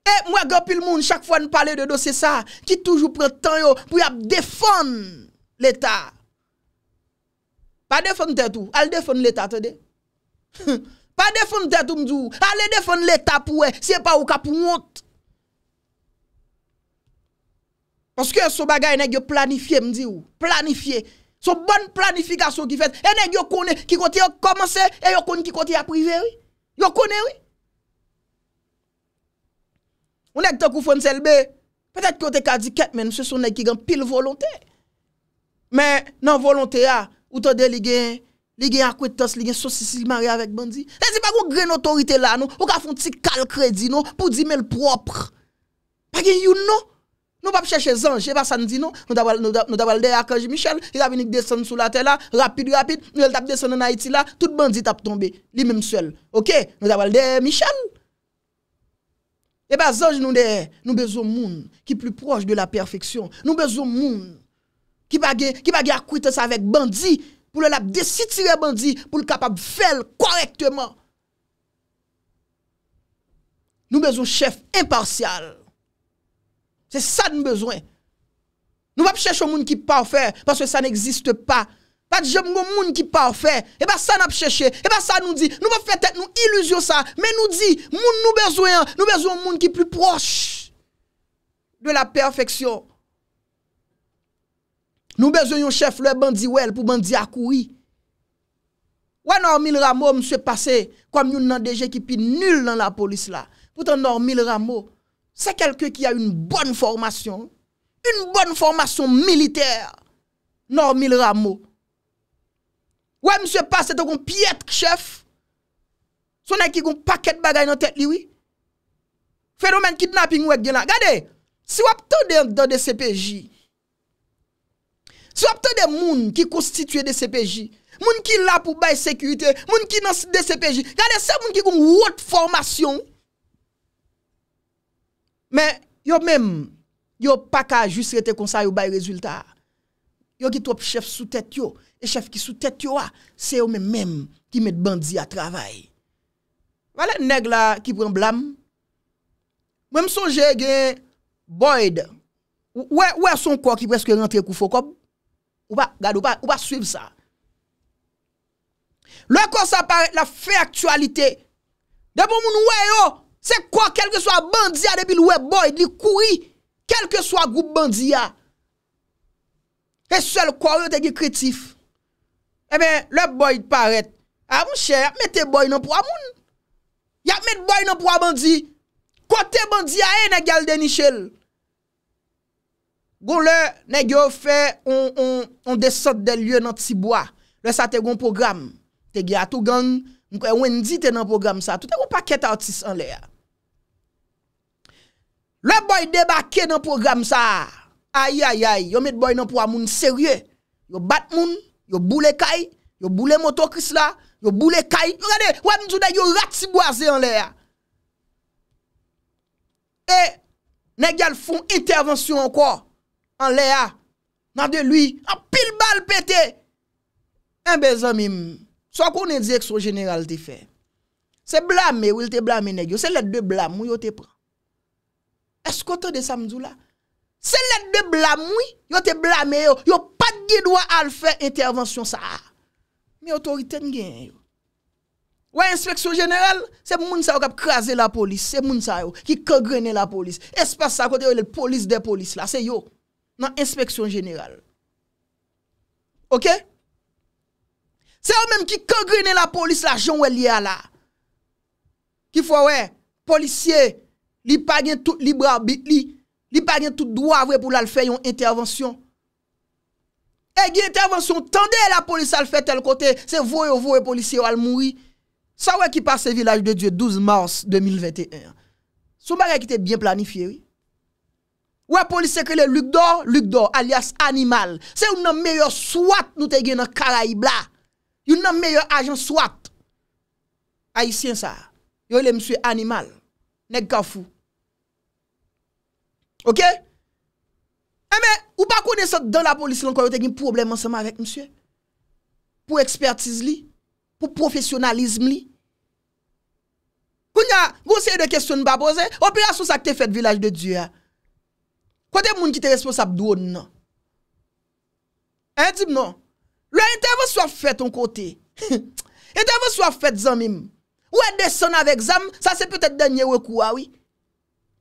E mwen genpil moun chak fwa n pale de do se sa, ki toujou pre tan yo pou yap defon l'Etat. Pa defon tet ou, al defon l'Etat te de. Pa defon tet ou mdou, al defon l'Etat pou we, se pa ou ka pou mwot. Ponske sou bagay ene gyo planifiye mdou, planifiye. Sou bon planifikasyon ki fet, ene gyo kone ki kote yo komanse, ene gyo kone ki kote yo aprive we. Yo kone we. Mwen ek to kou fon selbe, petèk kote kadi ket men, mwen se son ek ki gan pil volontè. Men nan volontè ya, ah, ou te de li gen akwetos, li gen sosisi marè avèk bandi. Te zi pa kou gren otorite la nou, ou ka foun ti kal kredi nou, pou di men l'propre. Pa gen youn nou. Nou pap cheche zan, che pa san di nou, nou da valde akwaj Michel, il avini k deson sou la tel la, rapide, rapide, nou el tap deson nan Haiti la, tout bandi tap tombe, li men msel. Ok, nou da valde Michel. E ba zonj nou de, nou bezon moun ki plou proj de la perfeksyon. Nou bezon moun ki bagye akwites avek bandi pou le lap desitire bandi pou le kapap fel korekteman. Nou bezon chef impartial. Se sa nou bezon. Nou wap chech ou moun ki pa ofer, paswe sa n'existe pa sa. Pas de jambon monde qui parfait. Et eh pas ben, ça n'a pas cherché. Et eh pas ben, ça nous dit. Nous pas faire tête nous illusion ça, mais nous dit moun nous besoin, nous besoin monde qui plus proche de la perfection. Nous besoin un chef le bandi well pour bandi à courir. Ouais, Normil Rameau, monsieur passé comme une DG qui pi nul dans la police là. Pourtant, Normil Rameau, c'est quelqu'un qui a une bonne formation. Une bonne formation militaire. Normil Rameau. Wè mswe pa se to kon piet kchef. Sonè ki kon paket bagay nan tet liwi. Fenomen kidnapping wèk gen la. Gade, si wap to de an do DCPJ. Si wap to de moun ki konstituye DCPJ. Moun ki la pou bay sekurite. Moun ki nan DCPJ. Gade, se moun ki kon wot formasyon. Mè, yo mèm, yo pa ka just rete konsay ou bay rezultat. Yo ki trop chef sou tèt yo, e chef ki sou tèt yo a, se yo men menm ki met bandzi a travay. Vale neg la ki pren blam? Mwen msonje gen Boyd, ou e son ko ki preske rentre kou fokop? Ou pa, gado, ou pa, ou pa suiv sa? Le ko sa pare la fe aktualite, de pou bon moun ou e yo, se ko kelke swa bandzi a debi lwe Boyd li koui, kelke swa goup bandzi a, E sel koryo te ge kretif. E eh men, le boy paret. Ah, a moun chè, ap met te boy nan pou a moun. Ya met boy nan pou a bandi. Kote bandi a e negal denichel. Gou le, negyo fe, on desot de lye nan tibwa. Le sa te goun program. Te ge atou gang, mkwe wendi te nan program sa. Tout e goun paket a otis an le ya. Le boy debake nan program sa. Ay, ay, ay, yo met boy nan pou amoun serye. Yo bat moun, yo boule kai, yo boule motokris la, yo boule kai, yo gade, yo rat si boase an le a. E, negyal foun intervensyon an ko, an le a, nan de lui, an pil bal pete. En bezan mim, so akounen ze ekso general te fe. Se blame, ou il te blame negyo, se let de blame, ou yo te pa. Es kote de samzou la, Se let de blamoui, yon te blame yo, yon pa di do a al fè intervansyon sa. Mi otoriten gen yo. Ouè inspeksyon jeneral, se moun sa yo kap krasè la polis, se moun sa yo ki kagrenè la polis. Espa sa kote yo le polis de polis la, se yo nan inspeksyon jeneral. Ok? Se yo menm ki kagrenè la polis la, joun wè li a la. Ki fwa wè, polisye, li pa gen tout li bra, li... li pa gen tout do avwe pou lal fè yon intervansyon. E gen intervansyon, tande la polis al fè tel kote, se vowe vowe polis yon al moui. Sa wè ki pa se vilaj de Dje 12 mars 2021. Sou mwè gen ki te bien planifiye, wè. Wè polis sekele lukdor, lukdor alias animal. Se yon nan meyò swat nou te gen nan karaib la. Yon nan meyò ajan swat. Aisyen sa. Yon le mswe animal. Neg kafou. Eme, eh, ou pa kone sa dan la polisi lanko yo tegin problem ansama vek msye? Po expertise li? Po profesionalisme li? Koun ya, koun seye de kesyon ba boze? Ou pi ya sou sa ki te fet vilaj de Dua? Kote moun ki te responsab do? Non. E di mnon. Le intervou soit fet ton kote. Intervou soit fet zan mim. Ou e de son avèk zan, sa se peutet denye wèk wèk ah wèk.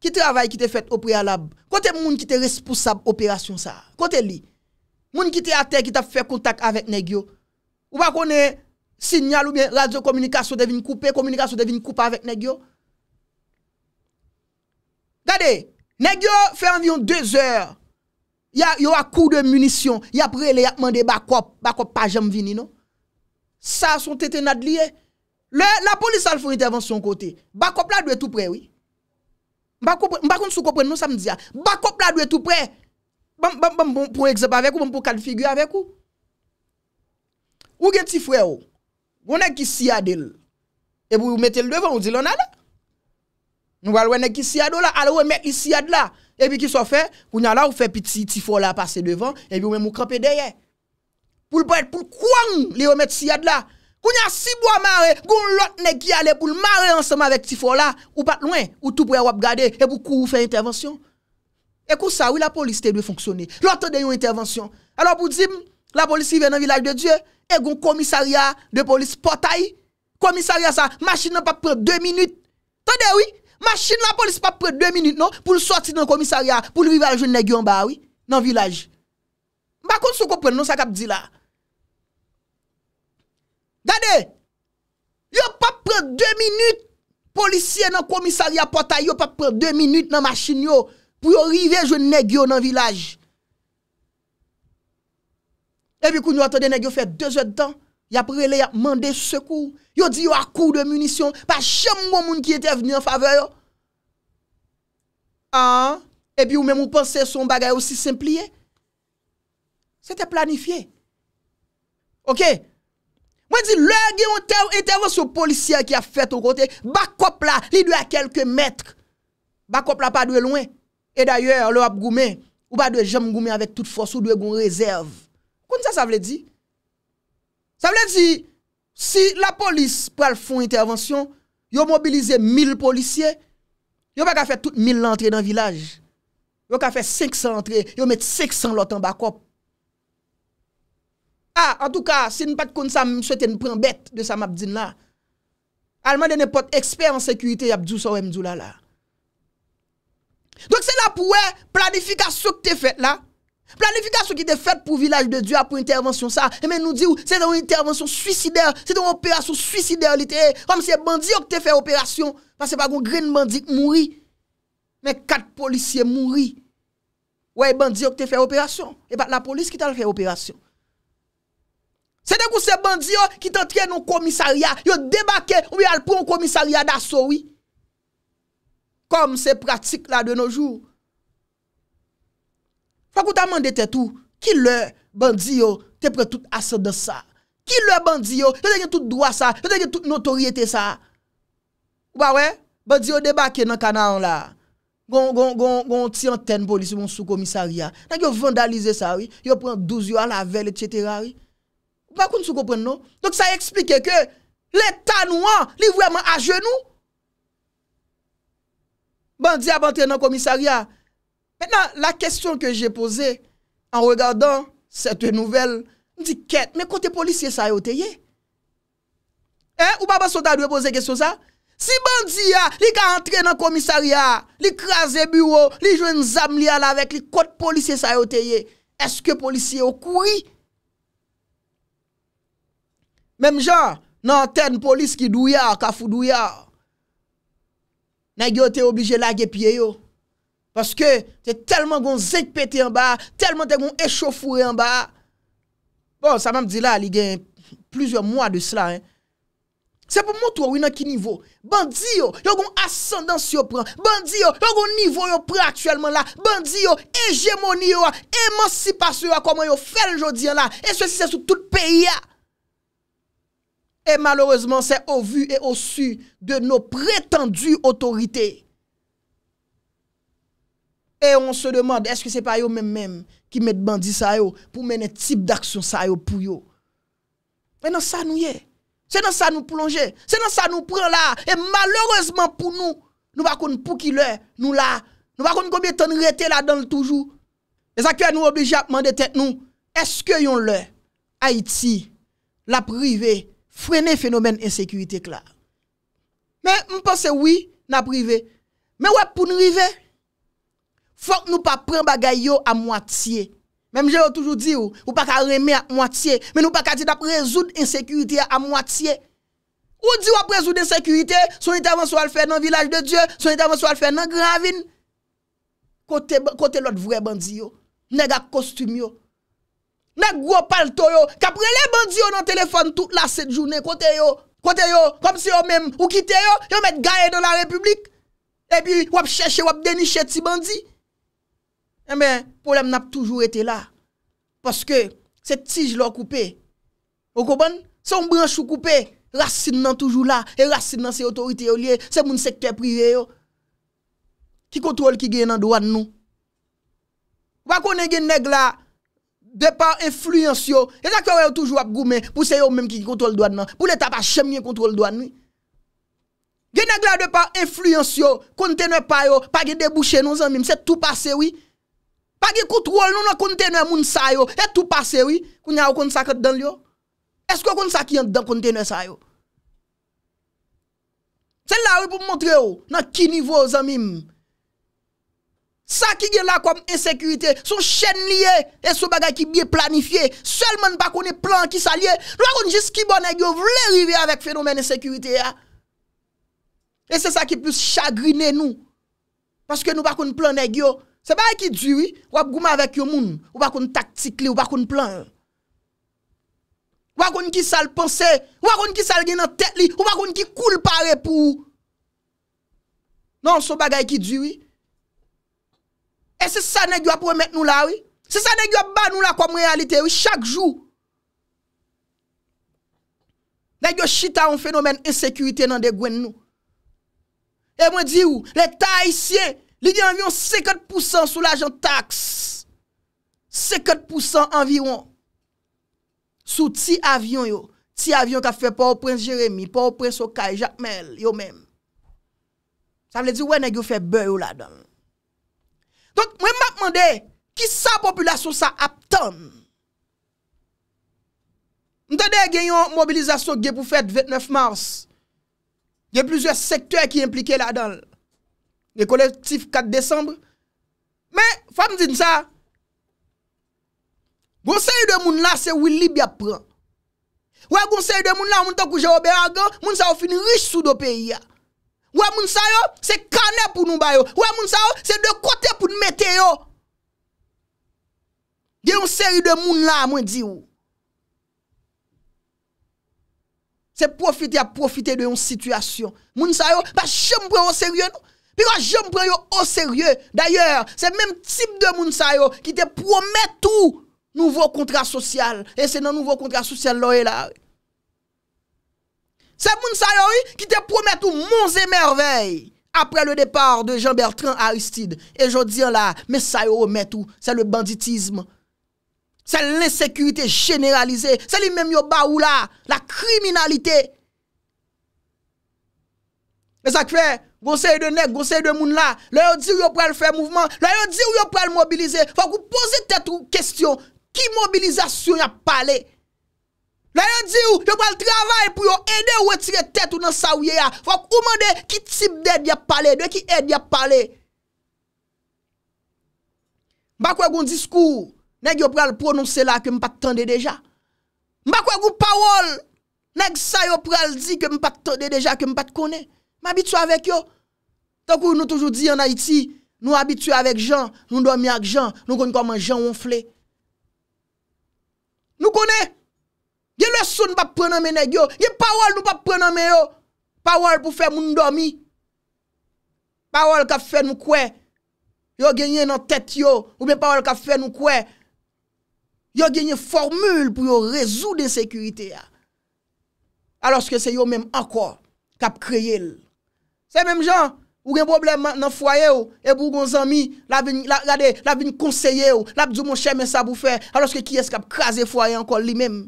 Ki travay ki te fet opre alab. Kote moun ki te responsab operasyon sa. Kote li. Moun ki te ate ki te fe kontak avek negyo. Ou bakone sinyal ou bien radio komunikasyon devine koupe. Komunikasyon devine koupe avek negyo. Gade. Negyo fe anvion 2 or. Yo a kou de munisyon. Ya pre le yakman de bakop. Bakop pa jem vini no. Sa son tete nad li e. La polis al foun intervensyon kote. Bakop la dwe tout pre oui. Mbakon sou kopren nou sa mdia. Mbakop la dwe tout pre. Mpon eksepe avek ou. Mpon kalfigur avek ou. Ou gen ti fwe ou. Gwene ki si adel. E pou ou metel devan ou di lona la. Gwene ki si adola. Ala ou e met li si adla. E pi ki so fe. Gwene la ou fe pi ti fwe la pase devan. E pi ou men mou krepe deye. Poul po et pou kwang li ou met si adla. Ou ni a si bo a mare, goun lot ne ki ale pou l mare ansama vek ti fo la, ou pat lwen, ou tou pou e wap gade, e pou kou ou fe intervensyon. E kou sa, ou la polis te dwe fonksyone. Lot te de yon intervensyon. Alo pou di, la polis i ven nan vilaj de Diyo, e goun komisaria de polis potayi. Komisaria sa, masin nan pa pre 2 minit. Te de ou, masin nan polis pa pre 2 minit nou, pou l sorti nan komisaria, pou l vive al joun negyon ba, oui, nan vilaj. Ba kon sou kompren nou sa kap di la. Dade, yo pa pre 2 minute, Polisye nan komisari apota, Yo pa pre 2 minute nan masin yo, Pou yo rivej yo negyo nan vilaj. E pi kou nou atode negyo fe 2 jot dan, Ya pre le ya mande sekou, Yo di yo akou de munisyon, Pa chem moun moun ki ete veni an fave yo. An, e pi ou men moun pense son bagay osi simpli e. Se te planifiye. Ok? Mwen di, lè gen yon tervo sou polisyen ki a fèt ou kote, bakop la, li dwe a kelke mètre. Bakop la pa dwe louen. E d'ayèr, lè ap goumen, ou pa dwe jem goumen avèk tout fòs, ou dwe goun rezèv. Koun sa sa vle di? Sa vle di, si la polis pral fòn intervensyon, yon mobilize mil polisyen, yon pa ka fè tout mil lantre nan vilaj. Yon ka fè 500 lantre, yon mèt 600 lotan bakop. Ha, ah, an tou ka, se nou pat kon sa m souwete nou pren bet de sa map din la, alman dene pot eksper an sekurite yabdjou sa wèm djou la la. Dok se la pou wè planifikasyon ki te fèt la, planifikasyon ki te fèt pou vilaj de Dua pou intervensyon sa, e men nou di ou, se ton intervensyon suicider, se ton operasyon suicider li te e, kom se bandi yo ki te fèt operasyon, pa se pa kon gren bandi ki mouri, men kat polisye mouri, wè bandi yo ki te fèt operasyon, e pat la polis ki tal fèt operasyon. Se te kou se bandi yo ki te entre nou komisariya, yo debake ou mi al pou nou komisariya da sou, oui. Kom se pratik la de nou jou. Fakou ta mande te tou, ki lè bandi yo te pre tout ase de sa? Ki lè bandi yo te te gen tout dwa sa, te te gen tout notoriye te sa? Ou ba we? Bandi yo debake nan kanan la, gon ti anten polisi moun sou komisariya. Nan yo vandalize sa, oui, yo pren douzi yo alavel, etc., oui. Bakoun sou kompren nou? Donk sa y explike ke l'Etat nou an, li vwèman a jenou. Bandia ban tre nan komisaria. Mènen la kèstyon ke jè pose, an regardan, sete nouvel, mè kontè polisye sa yotèye. Ou baba sotan dwe pose kèstyon sa? Si bandia li ka entre nan komisaria, li krasè bureau, li jwè nzam li ala vek, li kontè polisye sa yotèye, eske polisye yo kouri? Mem jan, nan anten polis ki dou ya, ka foudou ya. Nan gen yo te oblije lage pie yo. Paske, te telman goun zek pete yon ba, telman te goun echo fure yon ba. Bon, sa mem di la, li gen plizwe mwa de sla. Se pou mwot wou yon ki nivou? Bandi yo, yon goun ascendans yon pran. Bandi yo, yon goun nivou yon pran aktuelman la. Bandi yo, egemoni yo, emancipasyon yo, koman yo fèl yon jodi yon la. E se si se sou tout peyi ya. E malorozman se o vu e o su de nou pretendu otorite. E on se demande, eske se pa yo men men ki met bandi sa yo pou men e tip d'aksyon sa yo pou yo. Men nan sa nou ye, se nan sa nou plonge, se nan sa nou pren la, e malorozman pou nou, nou va kon pou ki le, nou la, nou va kon koumye ton rete la dan l toujou. E sa kwen nou obleja mande tet nou, eske yon le, Haiti, la privé, Frenen fenomen insekuritek la. Men mponsen wii nan prive. Men wè pou nou rive. Fok nou pa pren bagay yo a mwatiye. Men mje yo toujou di ou. Ou pa ka reme a mwatiye. Men nou pa ka di da prezoun insekurite a mwatiye. Ou di wap prezoun insekurite. Soni ta vansou al fè nan vilaj de Diyo. Soni ta vansou al fè nan gravin. Kote lot vwè bandiyo. Nè ga kostum yo. Ne gro pal to yo. Kapre le bandi yo nan telefon tout la set jounen kote yo. Kote yo. Kom si yo men ou kite yo. Yo met gaye do la republik. E pi wap chèche, wap deni chèche si bandi. E men, poulem nan ap toujou ete la. Paske, set tij lou koupe. Ou koman? Son branchou koupe. Rasin nan toujou la. E rasin nan se otorite yo liye. Se moun sekke priye yo. Ki kontrol ki gen nan doan nou. Wakone gen neg la. Dè pa ou enfluens yo? E zè ki ou e ou toujou ap goumen pou se yo mèm ki kontrol doan nan? Pou lè tap ap chèm nye kontrol doan? Gè nè glè dè pa ou enfluens yo? Kontè nou pa yo? Pa gè debouchè nou zanmim? Sè tou pasè wè? Pa gè koutwòl nou nou kontè nou moun sa yo? Sè tou pasè wè? Kou nè ou kontsakèt dan li yo? Eskou kontsakè yon dan kontè nou sa yo? Sè lè ou pou mwontre yo? Nan ki nivou zanmim? Sa ki gen la kom esekurite, sou chen liye, e sou bagay ki biye planifiye, selman bako ne plan ki sa liye, nou akon jis kibon e gyo, vle rivye avèk fenomen esekurite ya. E se sa ki plus chagrine nou, maske nou bako ne plan e gyo, se ba e ki djwi, wap goma avèk yo moun, wap kon taktik li, wap kon plan. Wap kon ki sal pense, wap kon ki sal gen nan tek li, wap kon ki kulpare pou. Non sou bagay ki djwi, E se sa negyo ap wè met nou la wè? Se sa negyo ap ban nou la kwa mwè alite wè? Chak jou. Negyo chita wè fenomen ensekurite nan de gwen nou. E mwen di wè, l'Etat haisyen, li di anvyon 50% sou l'ajan tax. 50% anvyon sou ti avyon yo. Ti avyon ka fè Paul Prince Jérémy, Paul Prince Okai, Jacques Mel, yo mèm. Sa mwen di wè negyo fè beyo la dan. Tonk mwen makman de, ki sa populasyon sa aptan? Mwen te de genyon mobilizasyon gen pou fèt 29 mars. Gen plizwe sektèr ki implike la dan. Le kolektif 4 désembre. Mwen, fa mwen zin sa. Gon se yu de moun la, se ou libya pran. Wè gon se yu de moun la, moun te kouje ou beragan, moun se ou fini riche sou do peyi ya. Ouè mounsa yo, se kane pou nou bayo. Ouè mounsa yo, se de kote pou nou mete yo. De yon seri de moun la mwen di yo. Se profite a profite de yon situasyon. Mounsa yo, pa jem pre yo seri yo nou. Pi kwa jem pre yo o seri yo. D'ayor, se menm tip de mounsa yo ki te promet tou nouvo kontra sosyal. E se nan nouvo kontra sosyal lo e la ari. Se moun sa yoy ki te promet ou mons e merveil. Apre le depar de Jean-Bertrand Aristide. E jodian la, me sa yoy omet ou, se le banditisme. Se l'insekurite generalize, se li menm yo ba ou la, la kriminalite. Me sa kwe, gonseye de nek, gonseye de moun la, le yo di yo prel fè mouvment, le yo di yo prel mobilize. Fak ou pose tet ou kestyon, ki mobiliza sou yon pale? La yon di ou, yo pral travay pou yo ede ou etire tet ou nan sa ouye ya. Fok ouman de ki tip de di ap pale, de ki edi ap pale. Mba kwe goun diskou, neg yo pral prononse la ke mpa tande deja. Mba kwe goun pawol, neg sa yo pral di ke mpa tande deja, ke mpa tkone. Mabitou avèk yo. Tankou nou toujou di an Haiti, nou abitou avèk jan, nou dormi ak jan, nou koni koman jan wonfle. Nou kone! Gye lè soun nou pa prenen menè gyo. Gye pawol nou pa prenen menè yo. Pawol pou fè moun do mi. Pawol ka fè nou kwe. Yo genye nan tèt yo. Ou mè pawol ka fè nou kwe. Yo genye formül pou yo rezo de sekurite ya. Aloske se yo mèm anko. Kap kreye lè. Se mèm jan. Ou genye problem nan fwaye yo. E pou gonzami. La vini konseye yo. La vini konseye yo. La vini konseye yo. Aloske ki es kap kreze fwaye anko li mèm.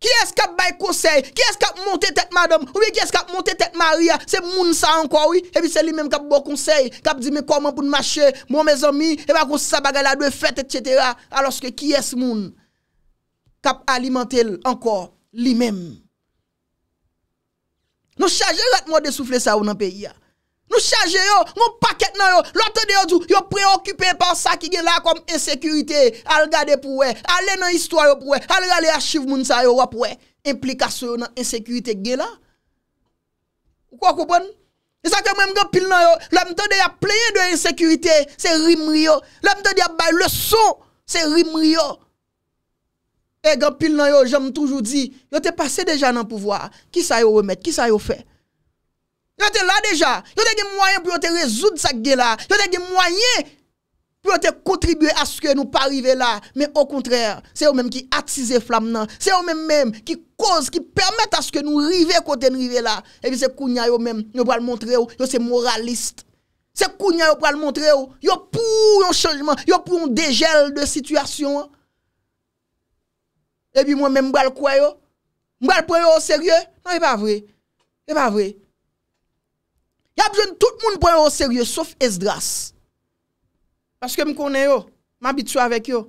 Ki es kap bay konsey, ki es kap monte tet madam, ou ki es kap monte tet Maria, bon se moun sa anko ou, epi se li menm kap bo konsey, kap di me koman pou nmache, moun me zomi, epa kon sa bagay la dwe fret et cetera, aloske ki es moun, kap alimante l, anko, li menm. Nou chaje ret mou desoufle sa ou nan peyi ya. Nou chaje yo, moun paket nan yo, loutan de yo djou, yo preokupen pan sa ki gen la kom insekurite, al gade pou we, al le nan histoy yo pou we, al gade al chiv moun sa yo wap we, implikasyon nan insekurite gen la. Kwa koupon? E sa ke mwen mga pil nan yo, loutan de yo, plenye de insekurite, se rimri yo, loutan de yo, bay le sou, se rimri yo. E gen pil nan yo, jen m toujou di, yo te pase deja nan pouvoa, ki sa yo remet, ki sa yo fey? Yo là déjà. vous avez gen moyen pour te résoudre ça guerre, là. Yo te gen moyen pour te contribuer à ce que nous pas arriver là. Mais au contraire, c'est eux même qui attise flamme C'est eux même même qui cause, qui permettent à ce que nous arrivions côté nous arriver là. Et puis c'est kounya yo même, yo le montrer yo, c'est moraliste. C'est kounya yo le montrer yo, yo pour un changement, yo pour un dégel de situation. Et puis moi même le quoi yo? M'pral prendre au sérieux? Non, c'est pas vrai. C'est pas vrai. La apjon tout moun pou yon serye, souf ez dras. Paske m konen yon, m abitua vek yon.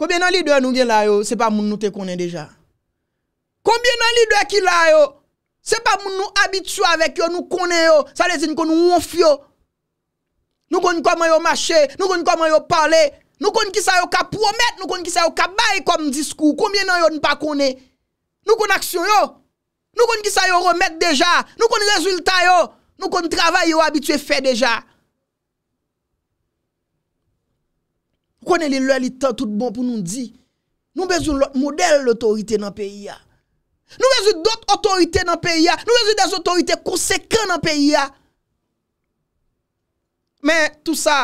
Koubyen nan li dwe nou gen la yon, se pa moun nou te konen deja. Koubyen nan li dwe ki la yon, se pa moun nou abitua vek yon, nou konen yon, sa dezi nou konen yon fyo. Nou konen koman yon mache, nou konen koman yon pale, nou konen ki sa yon ka pou omet, nou konen ki sa yon ka baye kom diskou, koubyen nan yon nou pa konen. Nou konen aksyon yon, nou konen ki sa yon omet deja, nou konen rezultat yon, Nou kon travay yo abitwe fe deja. Kone li lwen li tan tout bon pou nou di. Nou bezou model l'autorite nan peyi ya. Nou bezou dot autorite nan peyi ya. Nou bezou das autorite konsekant nan peyi ya. Men tou sa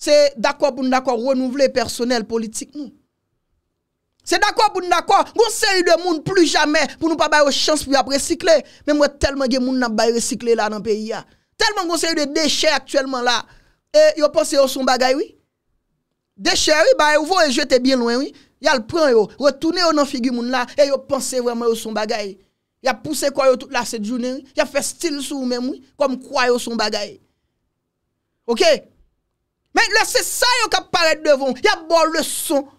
se dako pou nou dako renouvle personel politik nou. Se da kwa pou nou da kwa, goun se yu de moun plu jamè pou nou pa bayo chans pou yap recikle. Men mwen telman gen moun nan bayo recikle la nan peyi ya. Telman goun se yu de deshe aktuelman la, e yo panse yo son bagay, oui? Deshe, oui, bayo yu vou en jete bien loin, oui? Ya l'pran, yo, retoune yo nan figi moun la, e yo panse vraiment yo son bagay. Ya pousse kwa yo tout la se jouni, oui? Ya fè stil sou mèm, oui? Kom kwa yo son bagay. Ok? Men lè se sa yo ka paret devon, ya bon lè son bagay.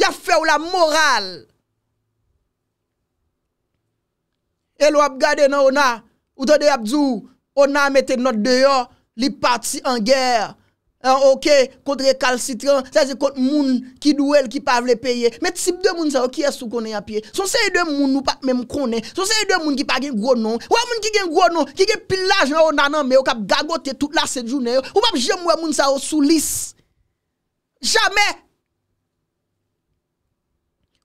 Ya fè ou la moral. E lo ap gade nan ona, ou tè de ap zou, ona a mette not de yo, li pati an ger. An oke, kontre kalcitran, sa zi kont moun, ki dwe l, ki pa vle peye. Me tip de moun sa, ki esou konen ya pie. Son se yi de moun, ou pat mèm konen. Son se yi de moun, ki pa gen gwo non. Ou a moun ki gen gwo non, ki gen pil la, jen yo nanan me, ou kap gagote, tout la se jounen yo. Ou pap jemwe moun sa, ou sou lis. Jamè, jamè,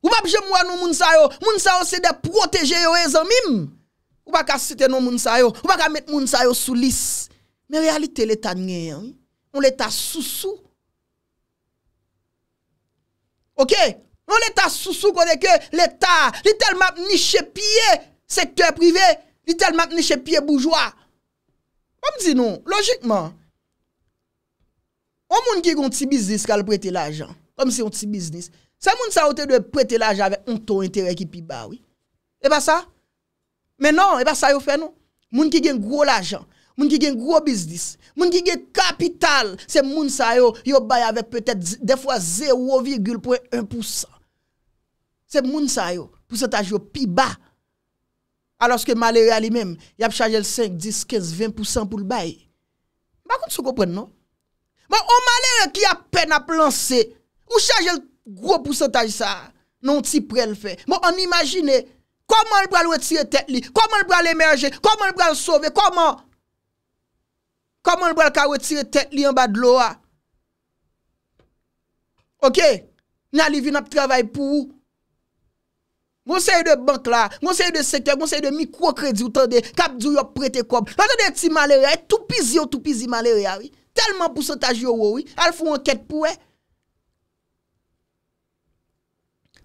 Ou pap jemwa nou moun sayo, moun sayo se de proteje yo e zan mim. Ou pa ka siten nou moun sayo, ou pa ka met moun sayo sou lis. Me realite l'Etat nye, nou l'Etat sou sou. Ok, nou l'Etat sou sou koneke l'Etat, l'Etat map niche pie, sektor prive, l'Etat map niche pie boujwa. O m zi nou, logikman, o moun ki yon ti biznis kal prete l'ajan, o m si yon ti biznis. Se moun sa ou te dwe prete l'ajan avè un ton intere ki pi ba, wè? E ba sa? Men nan, e ba sa yo fè nou? Moun ki gen gwo l'ajan, moun ki gen gwo bizdis, moun ki gen kapital, se moun sa yo yo bay avè petèt de fwa 0,1%. Se moun sa yo, pou se taj yo pi ba, alòs ke malère alimèm, yap chaje l'5, 10, 15, 20% pou l'bay. Bakoun sou kopèn nou? Bon, ou malère ki apen ap lanse, ou chaje l... Gro pousantaj sa, non ti prel fe. Mwen bon, an imagine, koman l bral wetire tet li? Koman l bral emerje? Koman l bral sove? Koman? Koman l bral ka wetire tet li an ba dlo a? Ah? Ok, nan li vin ap travay pou? Mwen sey de bank la, mwen sey de sektor, mwen sey de mikro kredi ou tende, kap di ou yo prete kom. Mwen tende ti male re, tou pizi ou tou pizi male re awi. Telman pousantaj yo woi, al foun an ket pou wey.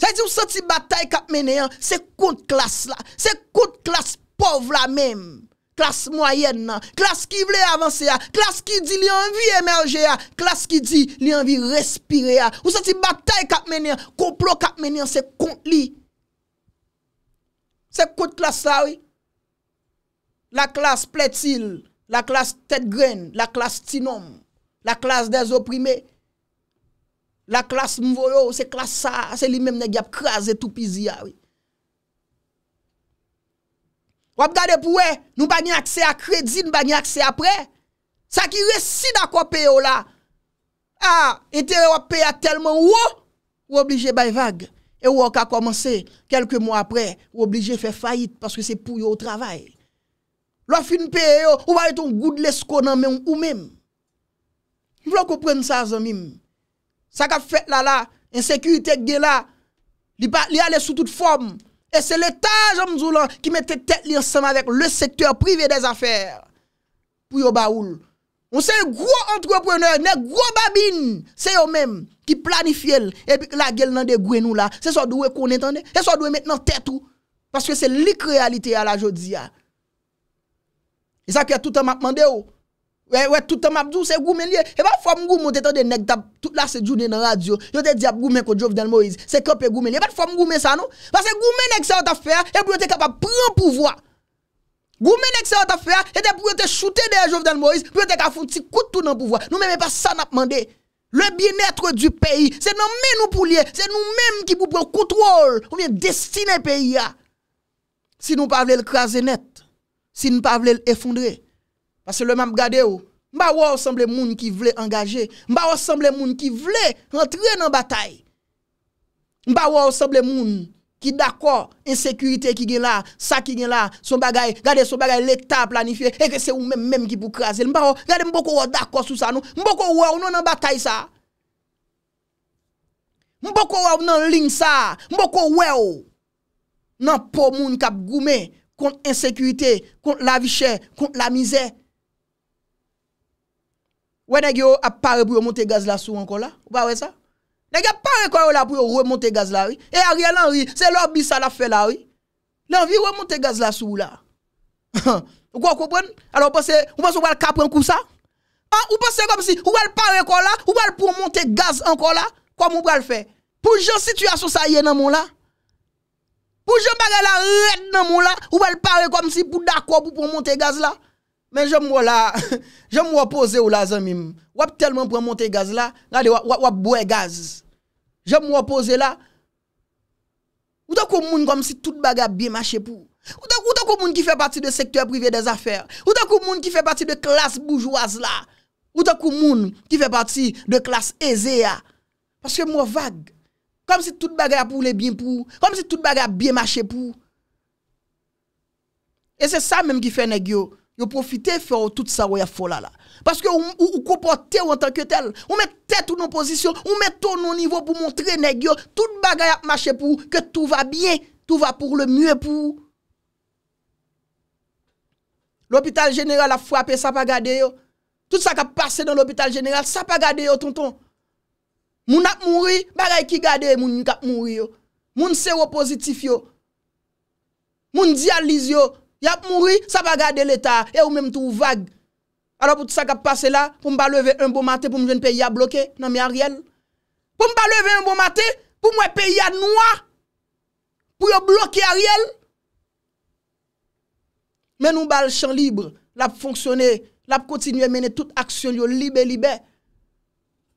Sa yi ti ou sa ti batay kap menyen, se kont klas la, se kont klas pov la men, klas moyen nan, klas ki vle avanse ya, klas ki di li anvi emerje ya, klas ki di li anvi respire ya. Ou sa ti batay kap menyen, konplo kap menyen se kont li, se kont klas la, la klas pletil, la klas tet gren, la klas tinom, la klas dezoprimey. la klas mvo yo, se klas sa, se li menm negy ap kras etou pizi ya. Wap gade pou we, nou bany akse akre, zin bany akse apre, sa ki resi na kwa peyo la, a, ete wap peya telman wou, wap lije bay vag, e wap ka komanse, kelke mwa apre, wap lije fe fayit, paske se pou yo wotravay. Lo fin peye yo, wap lije ton goud lesko nan men ou menm. Vlo kou pren sa zan mim, Saka fèt la la, insekuritek gen la, li pa li ale sou tout form. E se le taj amzou lan ki mette tèt li ansem avek le sektèr privè des affèr pou yo baoul. On se yo gro entreprenèr, ne gro babin, se yo mèm ki planifèl. E pi la gen nan de gwenou la, se so do we kon entende, se so do we met nan tèt ou. Paske se lik realité a la jòdzi a. E sa ki a tout an mapman de ou. Ouè, ouè, toutan m'abdou, se goumè liè. E ba fòm goum mwote ton de nek tab, tout la se djounè nan radyo, yo te diap goumè kou Jovdel Moïse, se kèpè goumè liè. Ba te fòm goumè sa nou? Ba se goumè nek se an ta fè, e pou yo te kapap prèn pouvoi. Goumè nek se an ta fè, e te pou yo te choute de Jovdel Moïse, pou yo te kapap foun ti koutou nan pouvoi. Nou mè mè pas sa nap mandè. Le biè netre du peyi, se nan mè nou pou liè, se nou mè Se lè mèm gade ou Mba wò ou semblè moun ki vle engaje Mba wò ou semblè moun ki vle Entrè nan batay Mba wò ou semblè moun Ki dakò Insekurite ki gen la Sa ki gen la Son bagay Gade son bagay lèkta planifiye Eke se ou mèm mèm ki pou krasè Mba wò Gade mbo kò wò dakò sou sa nou Mbo kò wò ou nan batay sa Mbo kò wò ou nan ling sa Mbo kò wò ou Nan po moun kap goume Kont ensekurite Kont la vichè Kont la mizè Ouè neg yo ap pare pou yo monte gaz la sou ankon la? Ou pa wè sa? Neg yo pare kwa yo la pou yo remonte gaz la wè? E a rè lan wè, se lò bi sa la fè la wè? Lan wè remonte gaz la sou wè? Ou kwa koupèn? Ou wè se wè kapren kou sa? Ou wè se wè pare kwa yo la, ou wè pou yo monte gaz ankon la? Kwa moun wè wè fè? Pou jè situasyon sa yè nan moun la? Pou jè bagè la rè nan moun la? Ou wè pare kwa moun si pou da kwa pou yo monte gaz la? Mais j'aime moi là, j'aime moi poser ou la zamim. Wap tellement pour monter gaz là, regardez wap boire gaz. J'aime moi poser là. Ou tant des comme si toute baga bien marché pour. Ou tant des gens qui fait partie de secteur privé des affaires. Ou tant des gens qui fait partie de classe bourgeoise là. Ou tant qu'on qui fait partie de classe aisée Parce que moi vague. Comme si tout le pour les bien pour, comme si toute baga bien marché pour. Et c'est ça même qui fait nèg yo profite fè ou tout sa wè ya fola la. Paske ou koupote ou an tanke tel, ou mè tèt ou nou pozisyon, ou mè ton nou nivou pou montre neg yo, tout bagay ap mache pou ou, ke tout va bien, tout va pou le mwè pou ou. L'hôpital jeneral a fwapè, sa pa gade yo. Tout sa ka pase nan l'hôpital jeneral, sa pa gade yo, ton ton. Moun ap mwouri, bagay ki gade, moun nika mwouri yo. Moun se wopozitif yo. Moun dializ yo. Moun se wopozitif yo. Ya mouri, sa pa gade l'Etat, e ou mèm tou vague. Alo pou tsa ka pase la, pou mba leve un bon mate pou mwen jen pe ya bloke nan mè a riel. Pou mba leve un bon mate, pou mwen pe ya noua, pou yo bloke a riel. Mè nou mba al chan libre, la pou fonksyone, la pou kontinye mène tout aksyon yo libe libe.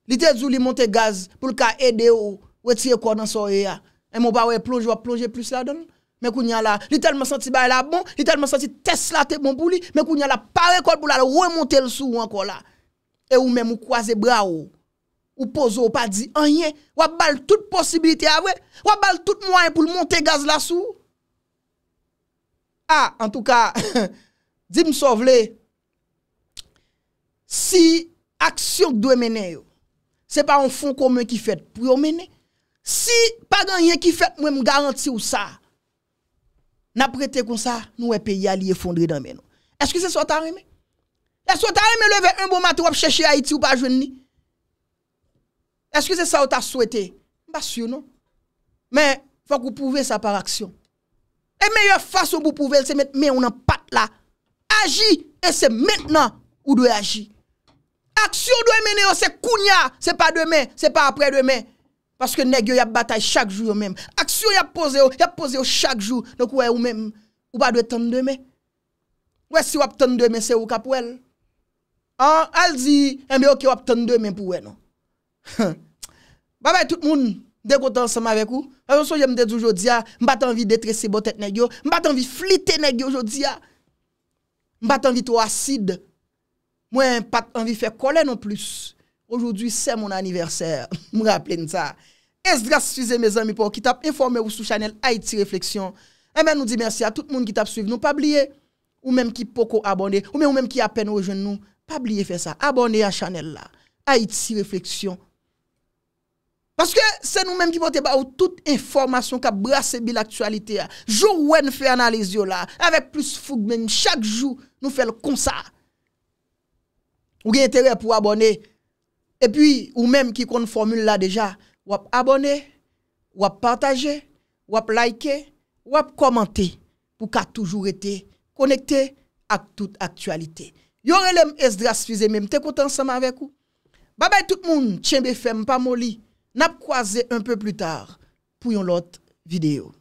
Li te zou li monte gaz pou lka ede yo, wè tiye kwa nan soye ya. E mba wè plonje, wè plonje plus la donne. Mè kou nyan la, li tel mè santi bay la bon, li tel mè santi tesla te bon pou li, mè kou nyan la parekot pou la remonte l sou anko la. E ou mè mou kwaze bra ou, ou pozo ou pa di anyen, wabal tout posibilite avwe, wabal tout mwen pou l monte gaz la sou. Ah, en tout ka, di m sou vle, si aksyon dwe mene yo, se pa an fon kou mwen ki fet pou yo mene, si pa ganyen ki fet mwen mou garanti ou sa, Na prete kon sa, nou e pe yali e fondre dan mè nou. Eske se sa wot a reme? Eske se sa wot a reme leve un bon mati wap chèche Haiti ou pa jwen ni? Eske se sa wot a souwete? Bas yon nou. Mè, fòk wou pouve sa par aksyon. E meyò fason wou pouve, se met mè yon an pat la. Aji, e se mèt nan wou dwe aji. Aksyon dwe mè nou, se kounya. Se pa demè, se pa apre demè. Paske nè gyo yap batay chak jwyo mèm. Yo yap pose yo, yap pose yo chak jou Noko wè ou mèm, ou pa dwe tande mè Wè si wap tande mè se ou kap wè l An, al zi Mè ok wap tande mè pou wè nou Babè tout moun Dèk wotan se ma wè kou A yo so jèm dèdou jò diya Mbate anvi detrese botet nè gyo Mbate anvi flite nè gyo jò diya Mbate anvi to asid Mwen pat anvi fè kole non plus Ojo dwi se moun aniversè Mwen rappelè nsa Es dras suze me zami pou ki tap informe ou sou chanel Haiti Reflexyon. E eh men nou di mersi a tout moun ki tap suive nou. Pa blye ou menm ki poko abone. Ou menm ki apen ou jen nou. Pa blye fe sa. Abone a chanel la. Haiti Reflexyon. Paske se nou menm ki pote ba ou tout informasyon ka brase bi l'aktualite. Jou wèn fè an a les yo la. Avèk plus foug menm. Chak jou nou fè l'konsa. Ou gen intere pou abone. E pi ou menm ki kon formule la deja. Wap abone, wap partaje, wap like, wap komante pou ka toujou ete konekte ak tout aktualite. Yore lem es dras fize men, te kote ansanman vek ou. Babay tout moun, chenbe fem pa moli, nap kwaze un peu plu tar pou yon lot videyo.